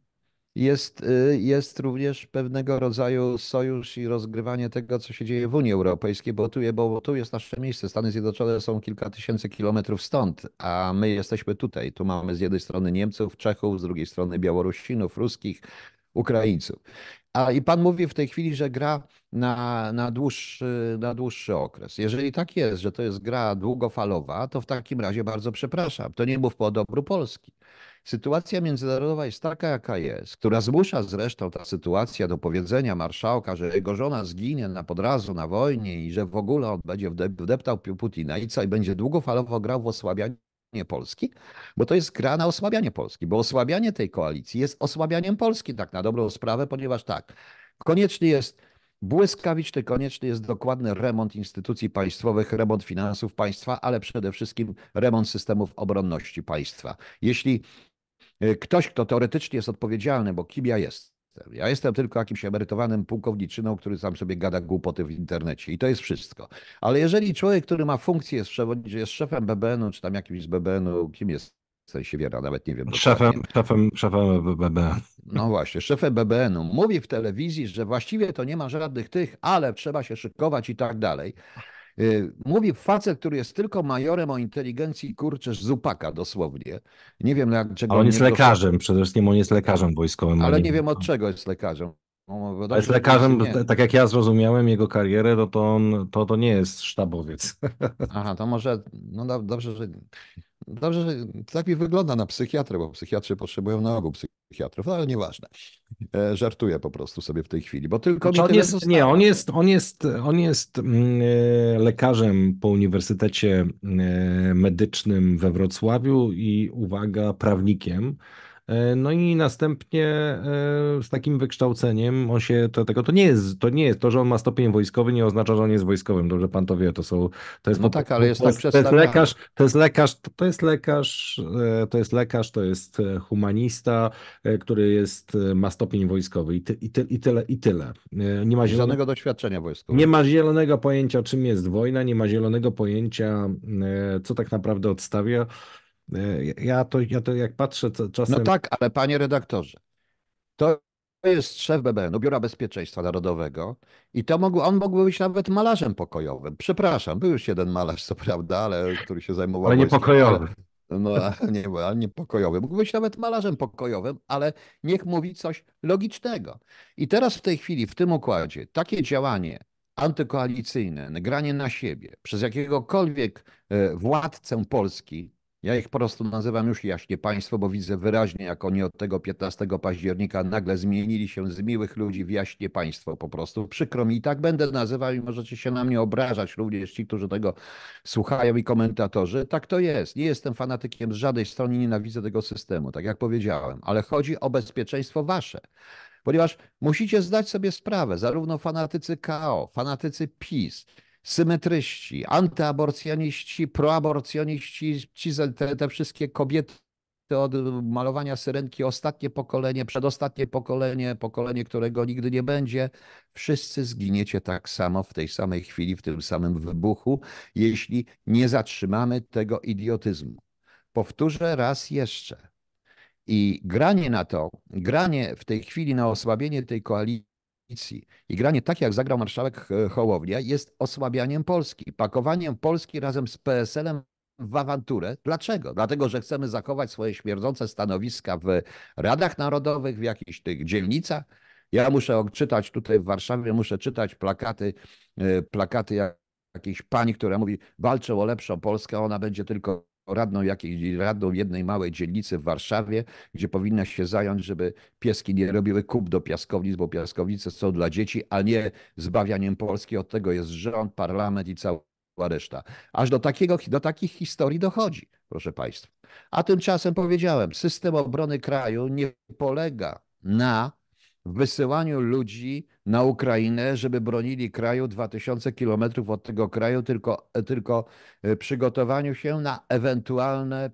jest, y, jest również pewnego rodzaju sojusz i rozgrywanie tego, co się dzieje w Unii Europejskiej, bo tu, bo tu jest nasze miejsce. Stany Zjednoczone są kilka tysięcy kilometrów stąd, a my jesteśmy tutaj. Tu mamy z jednej strony Niemców, Czechów, z drugiej strony Białorusinów, Ruskich, Ukraińców. A i pan mówi w tej chwili, że gra na, na, dłuższy, na dłuższy okres. Jeżeli tak jest, że to jest gra długofalowa, to w takim razie bardzo przepraszam. To nie mów po dobru Polski. Sytuacja międzynarodowa jest taka, jaka jest, która zmusza zresztą ta sytuacja do powiedzenia marszałka, że jego żona zginie na podrazu na wojnie i że w ogóle on będzie wdeptał Putina i co, i będzie długofalowo grał w osłabianie Polski, bo to jest gra na osłabianie Polski, bo osłabianie tej koalicji jest osłabianiem Polski, tak na dobrą sprawę, ponieważ tak, konieczny jest błyskawiczny, konieczny jest dokładny remont instytucji państwowych, remont finansów państwa, ale przede wszystkim remont systemów obronności państwa. Jeśli e, ktoś, kto teoretycznie jest odpowiedzialny, bo kim ja ja jestem tylko jakimś emerytowanym pułkowniczyną, który sam sobie gada głupoty w internecie i to jest wszystko. Ale jeżeli człowiek, który ma funkcję, jest, jest szefem BBN-u, czy tam jakimś z BBN-u, kim jest w sensie wiera, nawet nie wiem. Szefem, szefem, szefem BBN. No właśnie, szefem BBN-u. Mówi w telewizji, że właściwie to nie ma żadnych tych, ale trzeba się szykować i tak dalej. Y, mówi facet, który jest tylko majorem o inteligencji, kurczę, zupaka dosłownie. Nie wiem, jak, czego... Ale on jest lekarzem, przede wszystkim on jest lekarzem wojskowym. Ale nie, nie wiem, od czego jest lekarzem. No, jest lekarzem, tak jak ja zrozumiałem jego karierę, no to, on, to to nie jest sztabowiec. Aha, to może, no dobrze, że Dobrze, że tak mi wygląda na psychiatrę, bo psychiatrzy potrzebują na ogół psychiatrów, no ale nieważne. E, żartuję po prostu sobie w tej chwili, bo tylko. Znaczy on jest, nie, on jest, on jest, on jest mm, e, lekarzem po Uniwersytecie e, Medycznym we Wrocławiu i uwaga, prawnikiem. E, no i następnie e, z takim wykształceniem on się to, tego to nie jest, to nie jest to, że on ma stopień wojskowy, nie oznacza, że on jest wojskowym. Dobrze pan to wie, to są to jest no tak, ale jest to, tak to, jest lekarz, to jest lekarz, to jest lekarz, e, to jest lekarz, to jest humanista, który jest ma stopień wojskowy i, ty, i, ty, i tyle i tyle. Nie ma zielonego doświadczenia wojskowego. Nie ma zielonego pojęcia czym jest wojna, nie ma zielonego pojęcia co tak naprawdę odstawia E, ja to, ja to jak patrzę czasem... No tak, ale panie redaktorze, to jest szef BBN-u, Biura Bezpieczeństwa Narodowego i to mógł, on mógłby być nawet malarzem pokojowym. Przepraszam, był już jeden malarz, co prawda, ale który się zajmował... Ale niepokojowy. No, nie, ale niepokojowy. Mógł być nawet malarzem pokojowym, ale niech mówi coś logicznego. I teraz w tej chwili, w tym układzie, takie działanie antykoalicyjne, granie na siebie przez jakiegokolwiek e, władcę Polski, ja ich po prostu nazywam już jaśnie państwo, bo widzę wyraźnie, jak oni od tego 15 października nagle zmienili się z miłych ludzi w jaśnie państwo po prostu. Przykro mi i tak będę nazywał i możecie się na mnie obrażać, również ci, którzy tego słuchają i komentatorzy. Tak to jest. Nie jestem fanatykiem z żadnej strony, nienawidzę tego systemu, tak jak powiedziałem, ale chodzi o bezpieczeństwo wasze ponieważ musicie zdać sobie sprawę, zarówno fanatycy KO, fanatycy PiS, symetryści, antyaborcjoniści, proaborcjoniści, ci, te, te wszystkie kobiety od malowania syrenki, ostatnie pokolenie, przedostatnie pokolenie, pokolenie, którego nigdy nie będzie, wszyscy zginiecie tak samo w tej samej chwili, w tym samym wybuchu, jeśli nie zatrzymamy tego idiotyzmu. Powtórzę raz jeszcze. I granie na to, granie w tej chwili na osłabienie tej koalicji, opozycji i granie tak, jak zagrał marszałek e, Hołownia, jest osłabianiem Polski, pakowaniem Polski razem z PSL-em w awanturę. Dlaczego? Dlatego, że chcemy zachować swoje śmierdzące stanowiska w radach narodowych, w jakichś tych dzielnicach. Ja muszę odczytać tutaj w Warszawie, muszę czytać plakaty, e, plakaty jakiejś pani, która mówi, walczę o lepszą Polskę, ona będzie tylko radną, jakiej, radną jednej małej dzielnicy w Warszawie, gdzie powinna się zająć, żeby pieski nie robiły kup do piaskownic, bo piaskownice są dla dzieci, a nie zbawianiem Polski. Od tego jest rząd, parlament i cała reszta. Aż do, takiego, do takich historii dochodzi, proszę Państwa. A tymczasem powiedziałem, system obrony kraju nie polega na wysyłaniu ludzi na Ukrainę, żeby bronili kraju 2000 kilometrów od tego kraju, tylko, tylko e, przygotowaniu się na, ewentualne,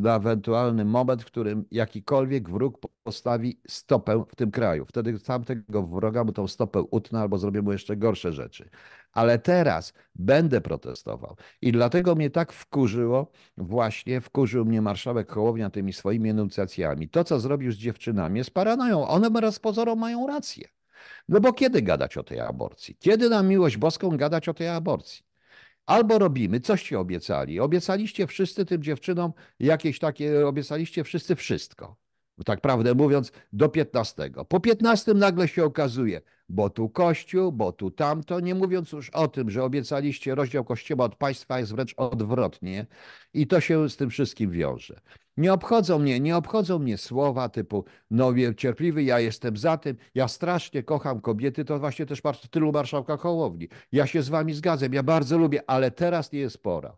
na ewentualny moment, w którym jakikolwiek wróg postawi stopę w tym kraju. Wtedy sam tego wroga mu tą stopę utnę albo zrobię mu jeszcze gorsze rzeczy. Ale teraz będę protestował. I dlatego mnie tak wkurzyło, właśnie wkurzył mnie marszałek Hołownia tymi swoimi enuncjacjami. To, co zrobił z dziewczynami, jest paranoją. One raz pozorom mają rację. No bo kiedy gadać o tej aborcji? Kiedy na miłość boską gadać o tej aborcji? Albo robimy, coście obiecali. Obiecaliście wszyscy tym dziewczynom jakieś takie, obiecaliście wszyscy wszystko. Tak prawdę mówiąc, do 15. Po 15 nagle się okazuje, bo tu Kościół, bo tu tamto, nie mówiąc już o tym, że obiecaliście rozdział Kościoła od państwa, jest wręcz odwrotnie i to się z tym wszystkim wiąże. Nie obchodzą mnie, nie obchodzą mnie słowa typu no cierpliwy, ja jestem za tym, ja strasznie kocham kobiety, to właśnie też bardzo tylu marszałka Kołowni. Ja się z wami zgadzam, ja bardzo lubię, ale teraz nie jest pora.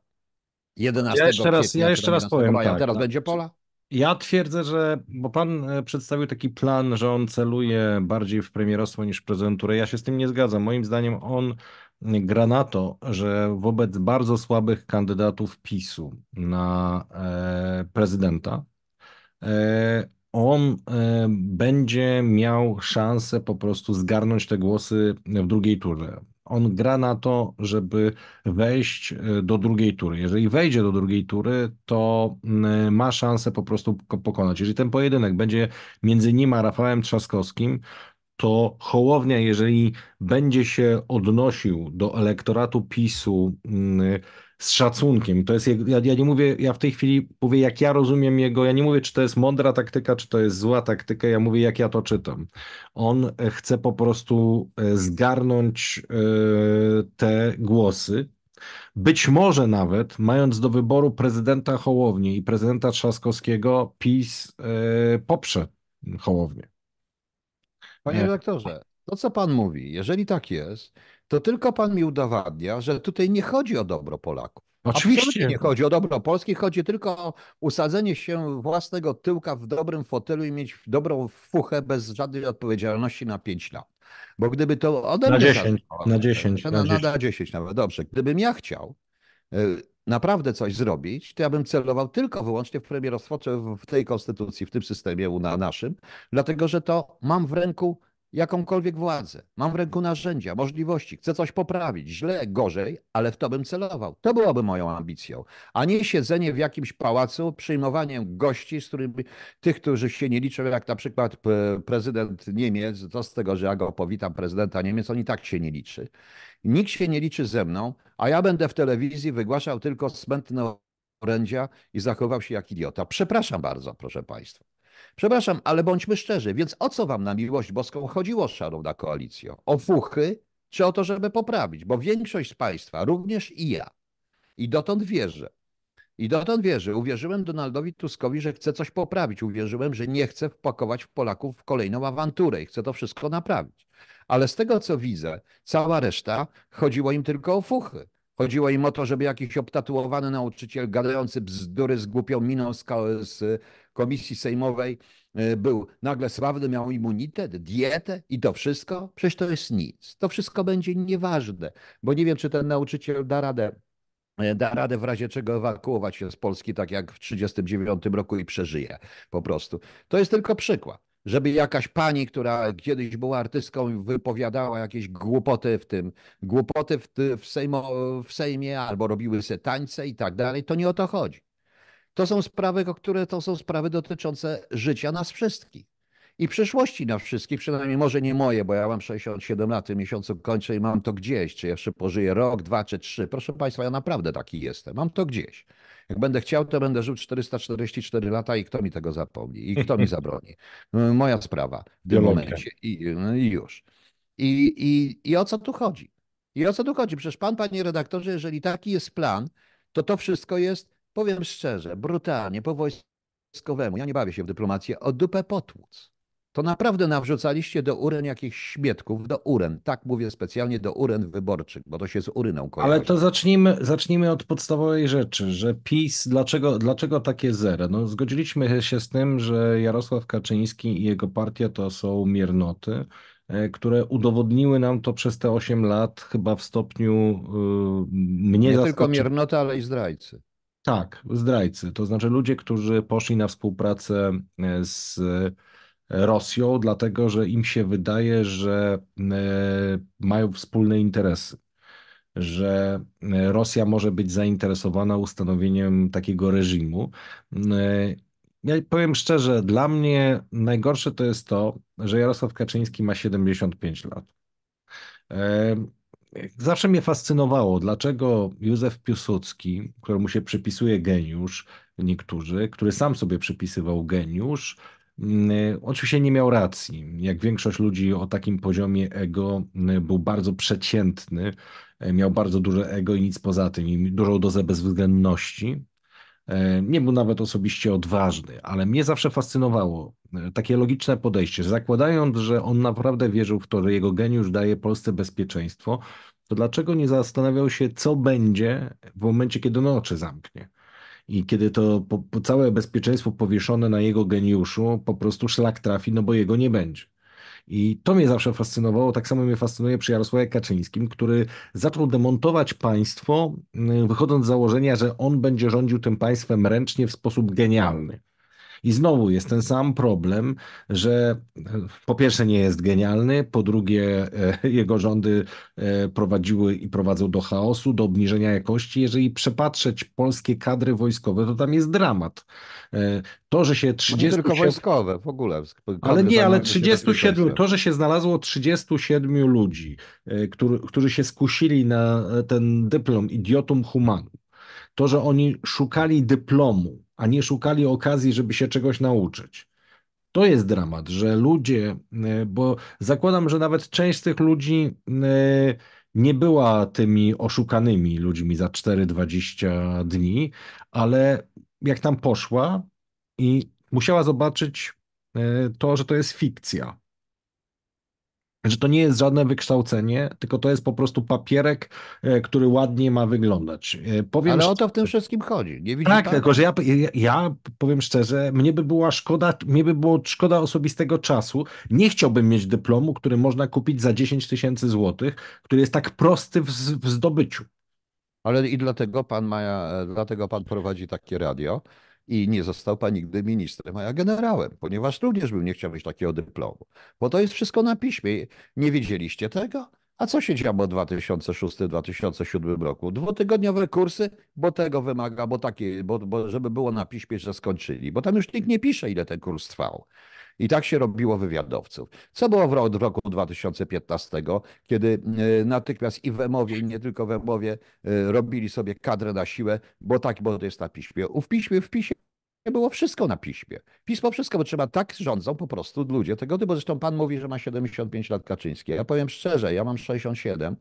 11 ja jeszcze kwietnia, raz, ja jeszcze raz powiem. Tak, teraz tak. będzie pola? Ja twierdzę, że, bo pan e, przedstawił taki plan, że on celuje bardziej w premierostwo niż w prezydenturę. Ja się z tym nie zgadzam. Moim zdaniem on gra na to, że wobec bardzo słabych kandydatów PiSu na e, prezydenta, e, on będzie miał szansę po prostu zgarnąć te głosy w drugiej turze on gra na to, żeby wejść e, do drugiej tury. Jeżeli wejdzie do drugiej tury, to ma szansę po prostu pokonać. Jeżeli ten pojedynek będzie między nim a Rafałem Trzaskowskim, to Hołownia, jeżeli będzie się odnosił do elektoratu PiSu, z szacunkiem. To jest, ja, ja nie mówię, ja w tej chwili mówię, jak ja rozumiem jego, ja nie mówię, czy to jest mądra taktyka, czy to jest zła taktyka, ja mówię, jak ja to czytam. On e, chce po prostu e, zgarnąć e, te głosy, być może nawet, mając do wyboru prezydenta Hołowni i prezydenta Trzaskowskiego, PiS poprze Hołownię. Panie redaktorze, to co pan mówi, jeżeli tak jest, to tylko pan mi udowadnia, że tutaj nie chodzi o dobro Polaków. Oczywiście. Absolutnie nie chodzi o dobro Polski, chodzi tylko o usadzenie się własnego tyłka w dobrym fotelu i mieć dobrą fuchę bez żadnej odpowiedzialności na 5 lat. Bo gdyby to ode mnie... Na 10, na 10. Na, na, 10. na 10 nawet, dobrze. Gdybym ja chciał y, naprawdę coś zrobić, to ja bym celował tylko wyłącznie w premierostwo, czy w tej konstytucji, w tym systemie na naszym, dlatego że to mam w ręku jakąkolwiek władzę, mam w ręku narzędzia, możliwości, chcę coś poprawić, źle, gorzej, ale w to bym celował. To byłoby moją ambicją, a nie siedzenie w jakimś pałacu, przyjmowanie gości, z którymi, tych, którzy się nie liczą, jak na przykład e, prezydent Niemiec, to z tego, że ja go powitam, prezydenta Niemiec, on i tak się nie liczy. Nikt się nie liczy ze mną, a ja będę w telewizji wygłaszał tylko smętne orędzia i zachował się jak idiota. Przepraszam bardzo, proszę Państwa. Przepraszam, ale bądźmy szczerzy, więc o co wam na miłość boską chodziło z na koalicję? O fuchy czy o to, żeby poprawić? Bo większość z państwa, również i ja, i dotąd wierzę, i dotąd wierzę, uwierzyłem Donaldowi Tuskowi, że chce coś poprawić, uwierzyłem, że nie chce wpakować w Polaków w kolejną awanturę i chce to wszystko naprawić. Ale z tego, co widzę, cała reszta chodziło im tylko o fuchy. Chodziło im o to, żeby jakiś obtatuowany nauczyciel gadający bzdury z głupią miną z, komisji sejmowej y, był nagle sławny, miał immunitet, dietę i to wszystko? Przecież to jest nic. To wszystko będzie nieważne, bo nie wiem, czy ten nauczyciel da radę y, da radę w razie czego ewakuować się z Polski, tak jak w 1939 roku i przeżyje po prostu. To jest tylko przykład żeby jakaś pani, która kiedyś była artystką, wypowiadała jakieś głupoty w tym, głupoty w, w, sejmo, w Sejmie, albo robiły se tańce i tak dalej, to nie o to chodzi. To są sprawy, które to są sprawy dotyczące życia nas wszystkich i przyszłości nas wszystkich, przynajmniej może nie moje, bo ja mam 67 lat w tym miesiącu kończę i mam to gdzieś, czy jeszcze pożyję rok, dwa czy trzy. Proszę Państwa, ja naprawdę taki jestem, mam to gdzieś. Jak będę chciał, to będę żył 444 lata i kto mi tego zapomni? I kto mi <laughs> zabroni? No, moja sprawa w tym momencie. I, no I, już. I, i, I o co tu chodzi? I o co tu chodzi? Przecież pan, panie redaktorze, jeżeli taki jest plan, to to wszystko jest, powiem szczerze, brutalnie, po wojskowemu. Ja nie bawię się w dyplomację, o dupę potłuc to naprawdę nawrzucaliście do uren jakichś śmietków, do uren. Tak mówię specjalnie do uren wyborczych, bo to się z uryną kojarzy. Ale to zacznijmy, zacznijmy od podstawowej rzeczy, że PiS, dlaczego, dlaczego takie zero? No, zgodziliśmy się z tym, że Jarosław Kaczyński i jego partia to są miernoty, e, które udowodniły nam to przez te 8 lat chyba w stopniu yy, mnie Nie tylko miernoty, ale i zdrajcy. Tak, zdrajcy, to znaczy ludzie, którzy poszli na współpracę e, z Rosją, dlatego że im się wydaje, że e, mają wspólne interesy. Że e, Rosja może być zainteresowana ustanowieniem takiego reżimu. E, ja powiem szczerze, dla mnie najgorsze to jest to, że Jarosław Kaczyński ma 75 lat. Zawsze mnie fascynowało, dlaczego Józef Piłsudski, któremu się przypisuje geniusz, niektórzy, który sam sobie przypisywał geniusz, Mm, oczywiście nie miał racji. Jak większość ludzi o takim poziomie ego, mm, był bardzo przeciętny, e, miał bardzo duże ego i nic poza tym, i dużą dozę bezwzględności. E, nie był nawet osobiście odważny, ale mnie zawsze fascynowało e, takie logiczne podejście, że zakładając, że on naprawdę wierzył w to, że jego geniusz daje Polsce bezpieczeństwo, to dlaczego nie zastanawiał się, co będzie w momencie, kiedy on oczy zamknie? I kiedy to po, po całe bezpieczeństwo powieszone na jego geniuszu, po prostu szlak trafi, no bo jego nie będzie. I to mnie zawsze fascynowało, tak samo mnie fascynuje przy Jarosławie Kaczyńskim, który zaczął demontować państwo, mm, wychodząc z założenia, że on będzie rządził tym państwem ręcznie w sposób genialny. I znowu jest ten sam problem, że e, po pierwsze nie jest genialny, po drugie e, jego rządy e, prowadziły i prowadzą do chaosu, do obniżenia jakości. Jeżeli przepatrzeć polskie kadry wojskowe, to tam jest dramat. To, że się 30... No tylko wojskowe w ogóle. Ale nie, ale 37, to, że się znalazło 37 ludzi, którzy się skusili na ten dyplom idiotum humanum, to, że oni szukali dyplomu, a nie szukali okazji, żeby się czegoś nauczyć. To jest dramat, że ludzie, e, bo zakładam, że nawet część z tych ludzi e, nie była tymi oszukanymi ludźmi za 4-20 dni, ale jak tam poszła i musiała zobaczyć e, to, że to jest fikcja że to nie jest żadne wykształcenie, tylko to jest po prostu papierek, e, który ładnie ma wyglądać. E, powiem Ale o to w tym wszystkim chodzi. Nie tak, pan. tylko że ja, ja, ja, powiem szczerze, mnie by była szkoda, mnie by było szkoda osobistego czasu. Nie chciałbym mieć dyplomu, który można kupić za 10 tysięcy złotych, który jest tak prosty w, w zdobyciu. Ale i dlatego pan, ma, e, dlatego pan prowadzi takie radio, i nie został pan nigdy ministrem, a ja generałem, ponieważ również bym nie chciał mieć takiego dyplomu. Bo to jest wszystko na piśmie. Nie wiedzieliście tego? A co się działo w 2006-2007 roku? Dwutygodniowe kursy, bo tego wymaga, bo takie, bo, bo żeby było na piśmie, że skończyli, bo tam już nikt nie pisze, ile ten kurs trwał. I tak się robiło wywiadowców. Co było w roku 2015, kiedy e, natychmiast i wemowie i nie tylko wemowie e, robili sobie kadrę na siłę, bo tak, bo to jest na piśmie. W piśmie, w piśmie było wszystko na piśmie. Pismo wszystko, bo trzeba tak rządzą po prostu ludzie tego, bo zresztą pan mówi, że ma 75 lat Kaczyński. Ja powiem szczerze, ja mam 67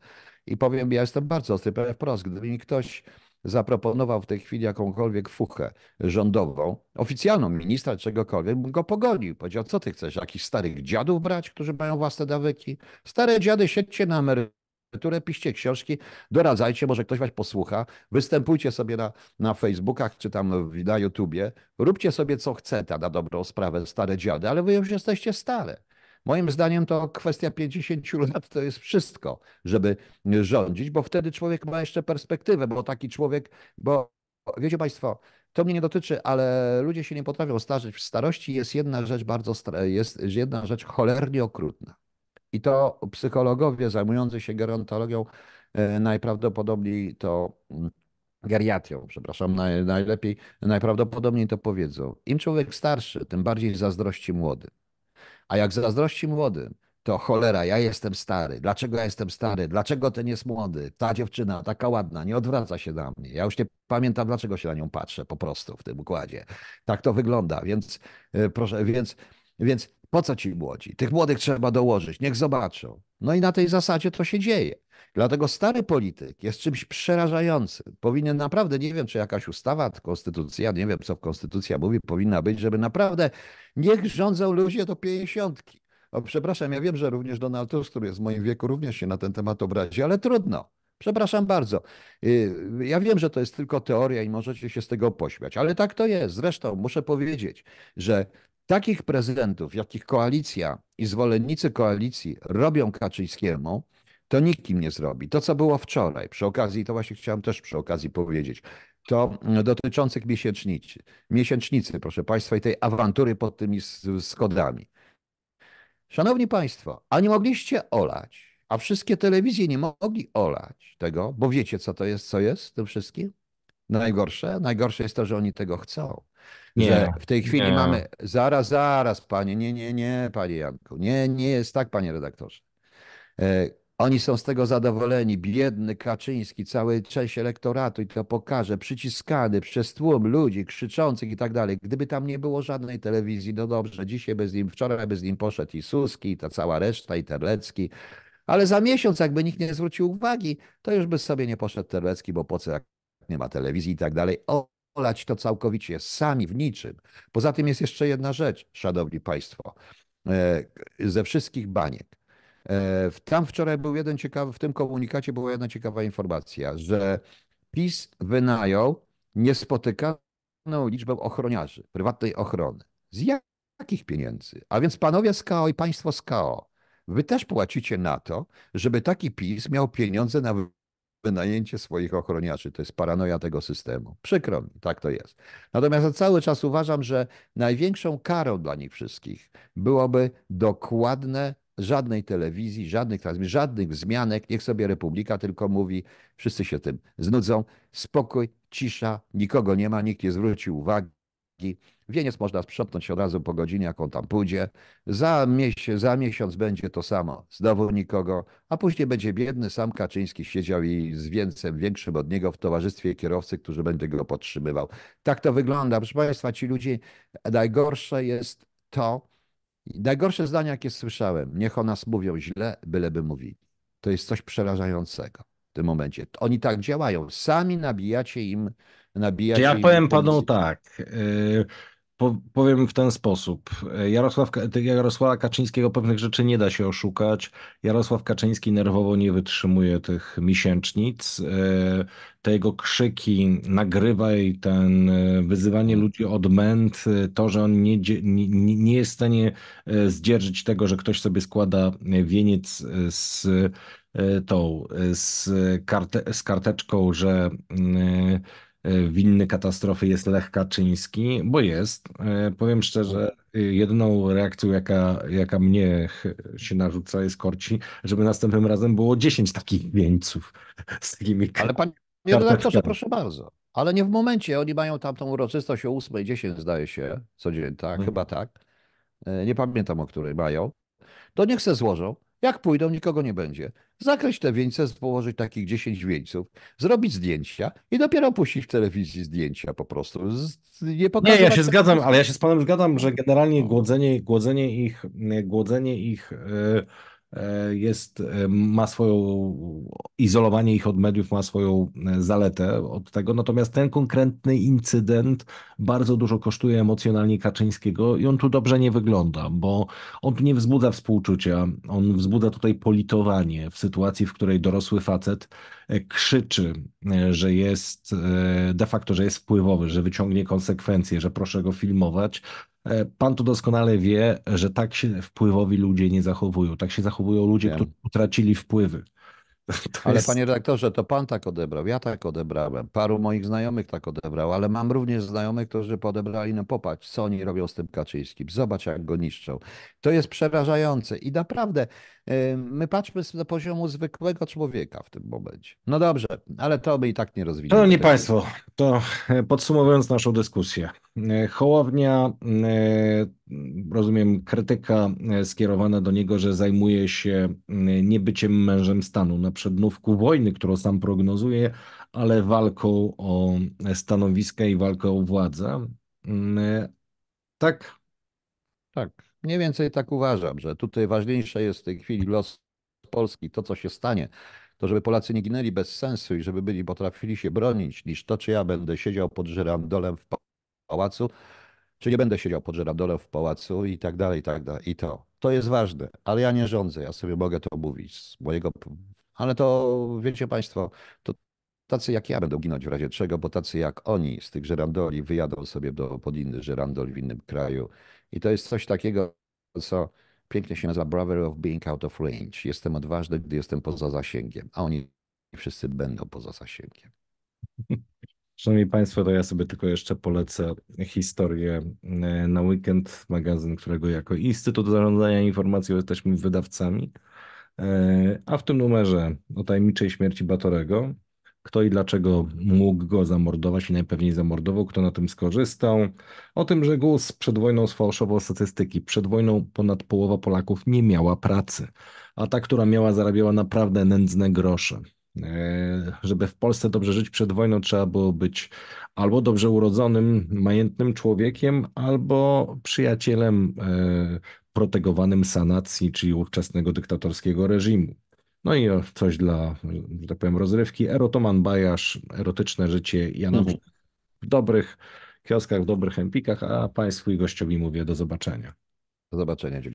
i powiem, ja jestem bardzo ostry, powiem wprost, gdyby mi ktoś zaproponował w tej chwili jakąkolwiek fuchę rządową, oficjalną ministra czegokolwiek, bym go pogonił. Powiedział, co ty chcesz, jakichś starych dziadów brać, którzy mają własne dawyki? Stare dziady, siedźcie na emeryturę, piszcie książki, doradzajcie, może ktoś was posłucha, występujcie sobie na, na Facebookach czy tam na YouTubie, róbcie sobie co chce ta na dobrą sprawę, stare dziady, ale wy już jesteście stare. Moim zdaniem to kwestia 50 lat to jest wszystko, żeby rządzić, bo wtedy człowiek ma jeszcze perspektywę, bo taki człowiek, bo wiecie Państwo, to mnie nie dotyczy, ale ludzie się nie potrafią starzyć. W starości jest jedna rzecz bardzo, jest jedna rzecz cholernie okrutna. I to psychologowie zajmujący się gerontologią e, najprawdopodobniej to mm, geriatrią, przepraszam, najlepiej, najprawdopodobniej to powiedzą. Im człowiek starszy, tym bardziej zazdrości młody. A jak zazdrości młodym, to cholera, ja jestem stary, dlaczego ja jestem stary, dlaczego ten jest młody, ta dziewczyna, taka ładna, nie odwraca się na mnie. Ja już nie pamiętam, dlaczego się na nią patrzę po prostu w tym układzie. Tak to wygląda, więc e, proszę, więc, więc po co ci młodzi? Tych młodych trzeba dołożyć, niech zobaczą. No i na tej zasadzie to się dzieje. Dlatego stary polityk jest czymś przerażającym. Powinien naprawdę, nie wiem czy jakaś ustawa, konstytucja, nie wiem co konstytucja mówi, powinna być, żeby naprawdę niech rządzą ludzie do pięćdziesiątki. O, przepraszam, ja wiem, że również Donald Tusk, który jest w moim wieku, również się na ten temat obrazi, ale trudno. Przepraszam bardzo. Y, ja wiem, że to jest tylko teoria i możecie się z tego pośmiać, ale tak to jest. Zresztą muszę powiedzieć, że takich prezydentów, jakich koalicja i zwolennicy koalicji robią Kaczyńskiemu, to nikim nie zrobi. To, co było wczoraj, przy okazji, to właśnie chciałem też przy okazji powiedzieć, to mm, dotyczących miesięcznicy, miesięcznicy proszę Państwa, i tej awantury pod tymi Skodami, Szanowni Państwo, a nie mogliście olać, a wszystkie telewizje nie mogli olać tego, bo wiecie, co to jest, co jest w tym wszystkim? Najgorsze? Najgorsze jest to, że oni tego chcą. Nie, że w tej chwili nie. mamy. Zaraz, zaraz, panie. Nie, nie, nie, panie Janku. Nie, nie jest tak, panie redaktorze. E, oni są z tego zadowoleni. Biedny Kaczyński, cały część elektoratu i to pokaże, przyciskany przez tłum ludzi krzyczących i tak dalej. Gdyby tam nie było żadnej telewizji, no dobrze, dzisiaj bez nim, wczoraj bez nim poszedł i Suski, i ta cała reszta, i Terlecki. Ale za miesiąc, jakby nikt nie zwrócił uwagi, to już by sobie nie poszedł Terlecki, bo po co, jak nie ma telewizji i tak dalej olać to całkowicie sami w niczym. Poza tym jest jeszcze jedna rzecz, szanowni państwo, e, ze wszystkich baniek. E, tam wczoraj był jeden ciekawy, w tym komunikacie była jedna ciekawa informacja, że PiS wynajął niespotykaną liczbę ochroniarzy, prywatnej ochrony. Z jakich pieniędzy? A więc panowie z KO i państwo z KO, wy też płacicie na to, żeby taki PiS miał pieniądze na wynajęcie swoich ochroniarzy. To jest paranoia tego systemu. Przykro mi, tak to jest. Natomiast cały czas uważam, że największą karą dla nich wszystkich byłoby dokładne żadnej telewizji, żadnych transmisji, żadnych zmianek. Niech sobie Republika tylko mówi, wszyscy się tym znudzą. Spokój, cisza, nikogo nie ma, nikt nie zwróci uwagi. Wieniec można sprzątnąć od razu po godzinie, jak on tam pójdzie. Za, mies- za miesiąc będzie to samo, znowu nikogo, a później będzie biedny sam Kaczyński siedział i z więcem większym od niego w towarzystwie kierowcy, który będzie go podtrzymywał. Tak to wygląda. Proszę Państwa, ci ludzie, najgorsze jest to, najgorsze zdania, jakie słyszałem, niech o nas mówią źle, byleby mówili. To jest coś przerażającego w tym momencie. Oni tak działają. Sami nabijacie im nabijać. Ja powiem panu tak. Y, po, powiem w ten sposób. Jarosław, Jarosława Kaczyńskiego pewnych rzeczy nie da się oszukać. Jarosław Kaczyński nerwowo nie wytrzymuje tych miesięcznic. Y, te jego krzyki, nagrywaj, ten y, wyzywanie ludzi od męt, to, że on nie, nie, nie jest w stanie zdzierżyć tego, że ktoś sobie składa wieniec z tą, z, karte, z karteczką, że E, winny katastrofy jest Lech Kaczyński, bo jest. E, powiem szczerze, e, jedną reakcją, jaka, jaka mnie się narzuca, jest korci, żeby następnym razem było 10 takich wieńców z takimi Ale panie redaktorze, proszę bardzo. Ale nie w momencie, oni mają tam tą uroczystość o 8.10 zdaje się, codziennie, tak, hmm. chyba tak. Nie pamiętam, o której mają. To niech se złożą jak pójdą, nikogo nie będzie. Zakryć te wieńce, położyć takich 10 wieńców, zrobić zdjęcia i dopiero puścić w telewizji zdjęcia po prostu. Z, nie, nie, ja się zgadzam, ale ja się z panem zgadzam, że generalnie no. głodzenie, głodzenie ich, głodzenie ich yy E, jest, e, ma swoją, izolowanie ich od mediów ma swoją e, zaletę od tego, natomiast ten konkretny incydent bardzo dużo kosztuje emocjonalnie Kaczyńskiego i on tu dobrze nie wygląda, bo on nie wzbudza współczucia, on wzbudza tutaj politowanie w sytuacji, w której dorosły facet krzyczy, że jest de facto, że jest wpływowy, że wyciągnie konsekwencje, że proszę go filmować, E, pan tu doskonale wie, że tak się wpływowi ludzie nie zachowują. Tak się zachowują ludzie, Wiem. którzy utracili wpływy. <laughs> To ale jest... panie redaktorze, to pan tak odebrał, ja tak odebrałem, paru moich znajomych tak odebrał, ale mam również znajomych, którzy podebrali, no popatrz, co oni robią z tym Kaczyńskim, zobacz jak go niszczą. To jest przerażające i naprawdę My patrzmy na poziomu zwykłego człowieka w tym momencie. No dobrze, ale to by i tak nie rozwinęło. Szanowni Państwo, to e, podsumowując naszą dyskusję. E, Hołownia, e, rozumiem, krytyka skierowana do niego, że zajmuje się niebyciem mężem stanu na przednówku wojny, którą sam prognozuje, ale walką o stanowiska i walką o władzę. Mm, tak? Tak. Mniej więcej tak uważam, że tutaj ważniejsze jest w tej chwili los Polski, to co się stanie, to żeby Polacy nie ginęli bez sensu i żeby byli potrafili się bronić, niż to, czy ja będę siedział pod żyrandolem w pałacu, czy nie będę siedział pod żyrandolem w pałacu i tak dalej, i tak dalej. I to. To jest ważne, ale ja nie rządzę, ja sobie mogę to mówić z mojego... Ale to, wiecie Państwo, to tacy jak ja będą ginąć w razie czego, bo tacy jak oni z tych żyrandoli wyjadą sobie do, pod inny żyrandol w innym kraju i to jest coś takiego, co pięknie się nazywa "Brother of Being Out of Range. Jestem odważny, gdy jestem poza zasięgiem, a oni wszyscy będą poza zasięgiem. Szanowni Państwo, to ja sobie tylko jeszcze polecę historię e, na weekend, magazyn, którego jako Instytut Zarządzania Informacją jesteśmy wydawcami. E, a w tym numerze o tajemniczej śmierci Batorego kto i dlaczego mógł go zamordować i najpewniej zamordował, kto na tym skorzystał. O tym, że GUS przed wojną sfałszował statystyki. Przed wojną ponad połowa Polaków nie miała pracy, a ta, która miała, zarabiała naprawdę nędzne grosze. E, żeby w Polsce dobrze żyć przed wojną, trzeba było być albo dobrze urodzonym, majętnym człowiekiem, albo przyjacielem e, protegowanym sanacji, czyli ówczesnego dyktatorskiego reżimu. No i coś dla, że tak powiem, rozrywki. Erotoman Bajasz, erotyczne życie Janowicza. Mhm. W dobrych kioskach, w dobrych empikach, a Państwu i gościowi mówię do zobaczenia. Do zobaczenia.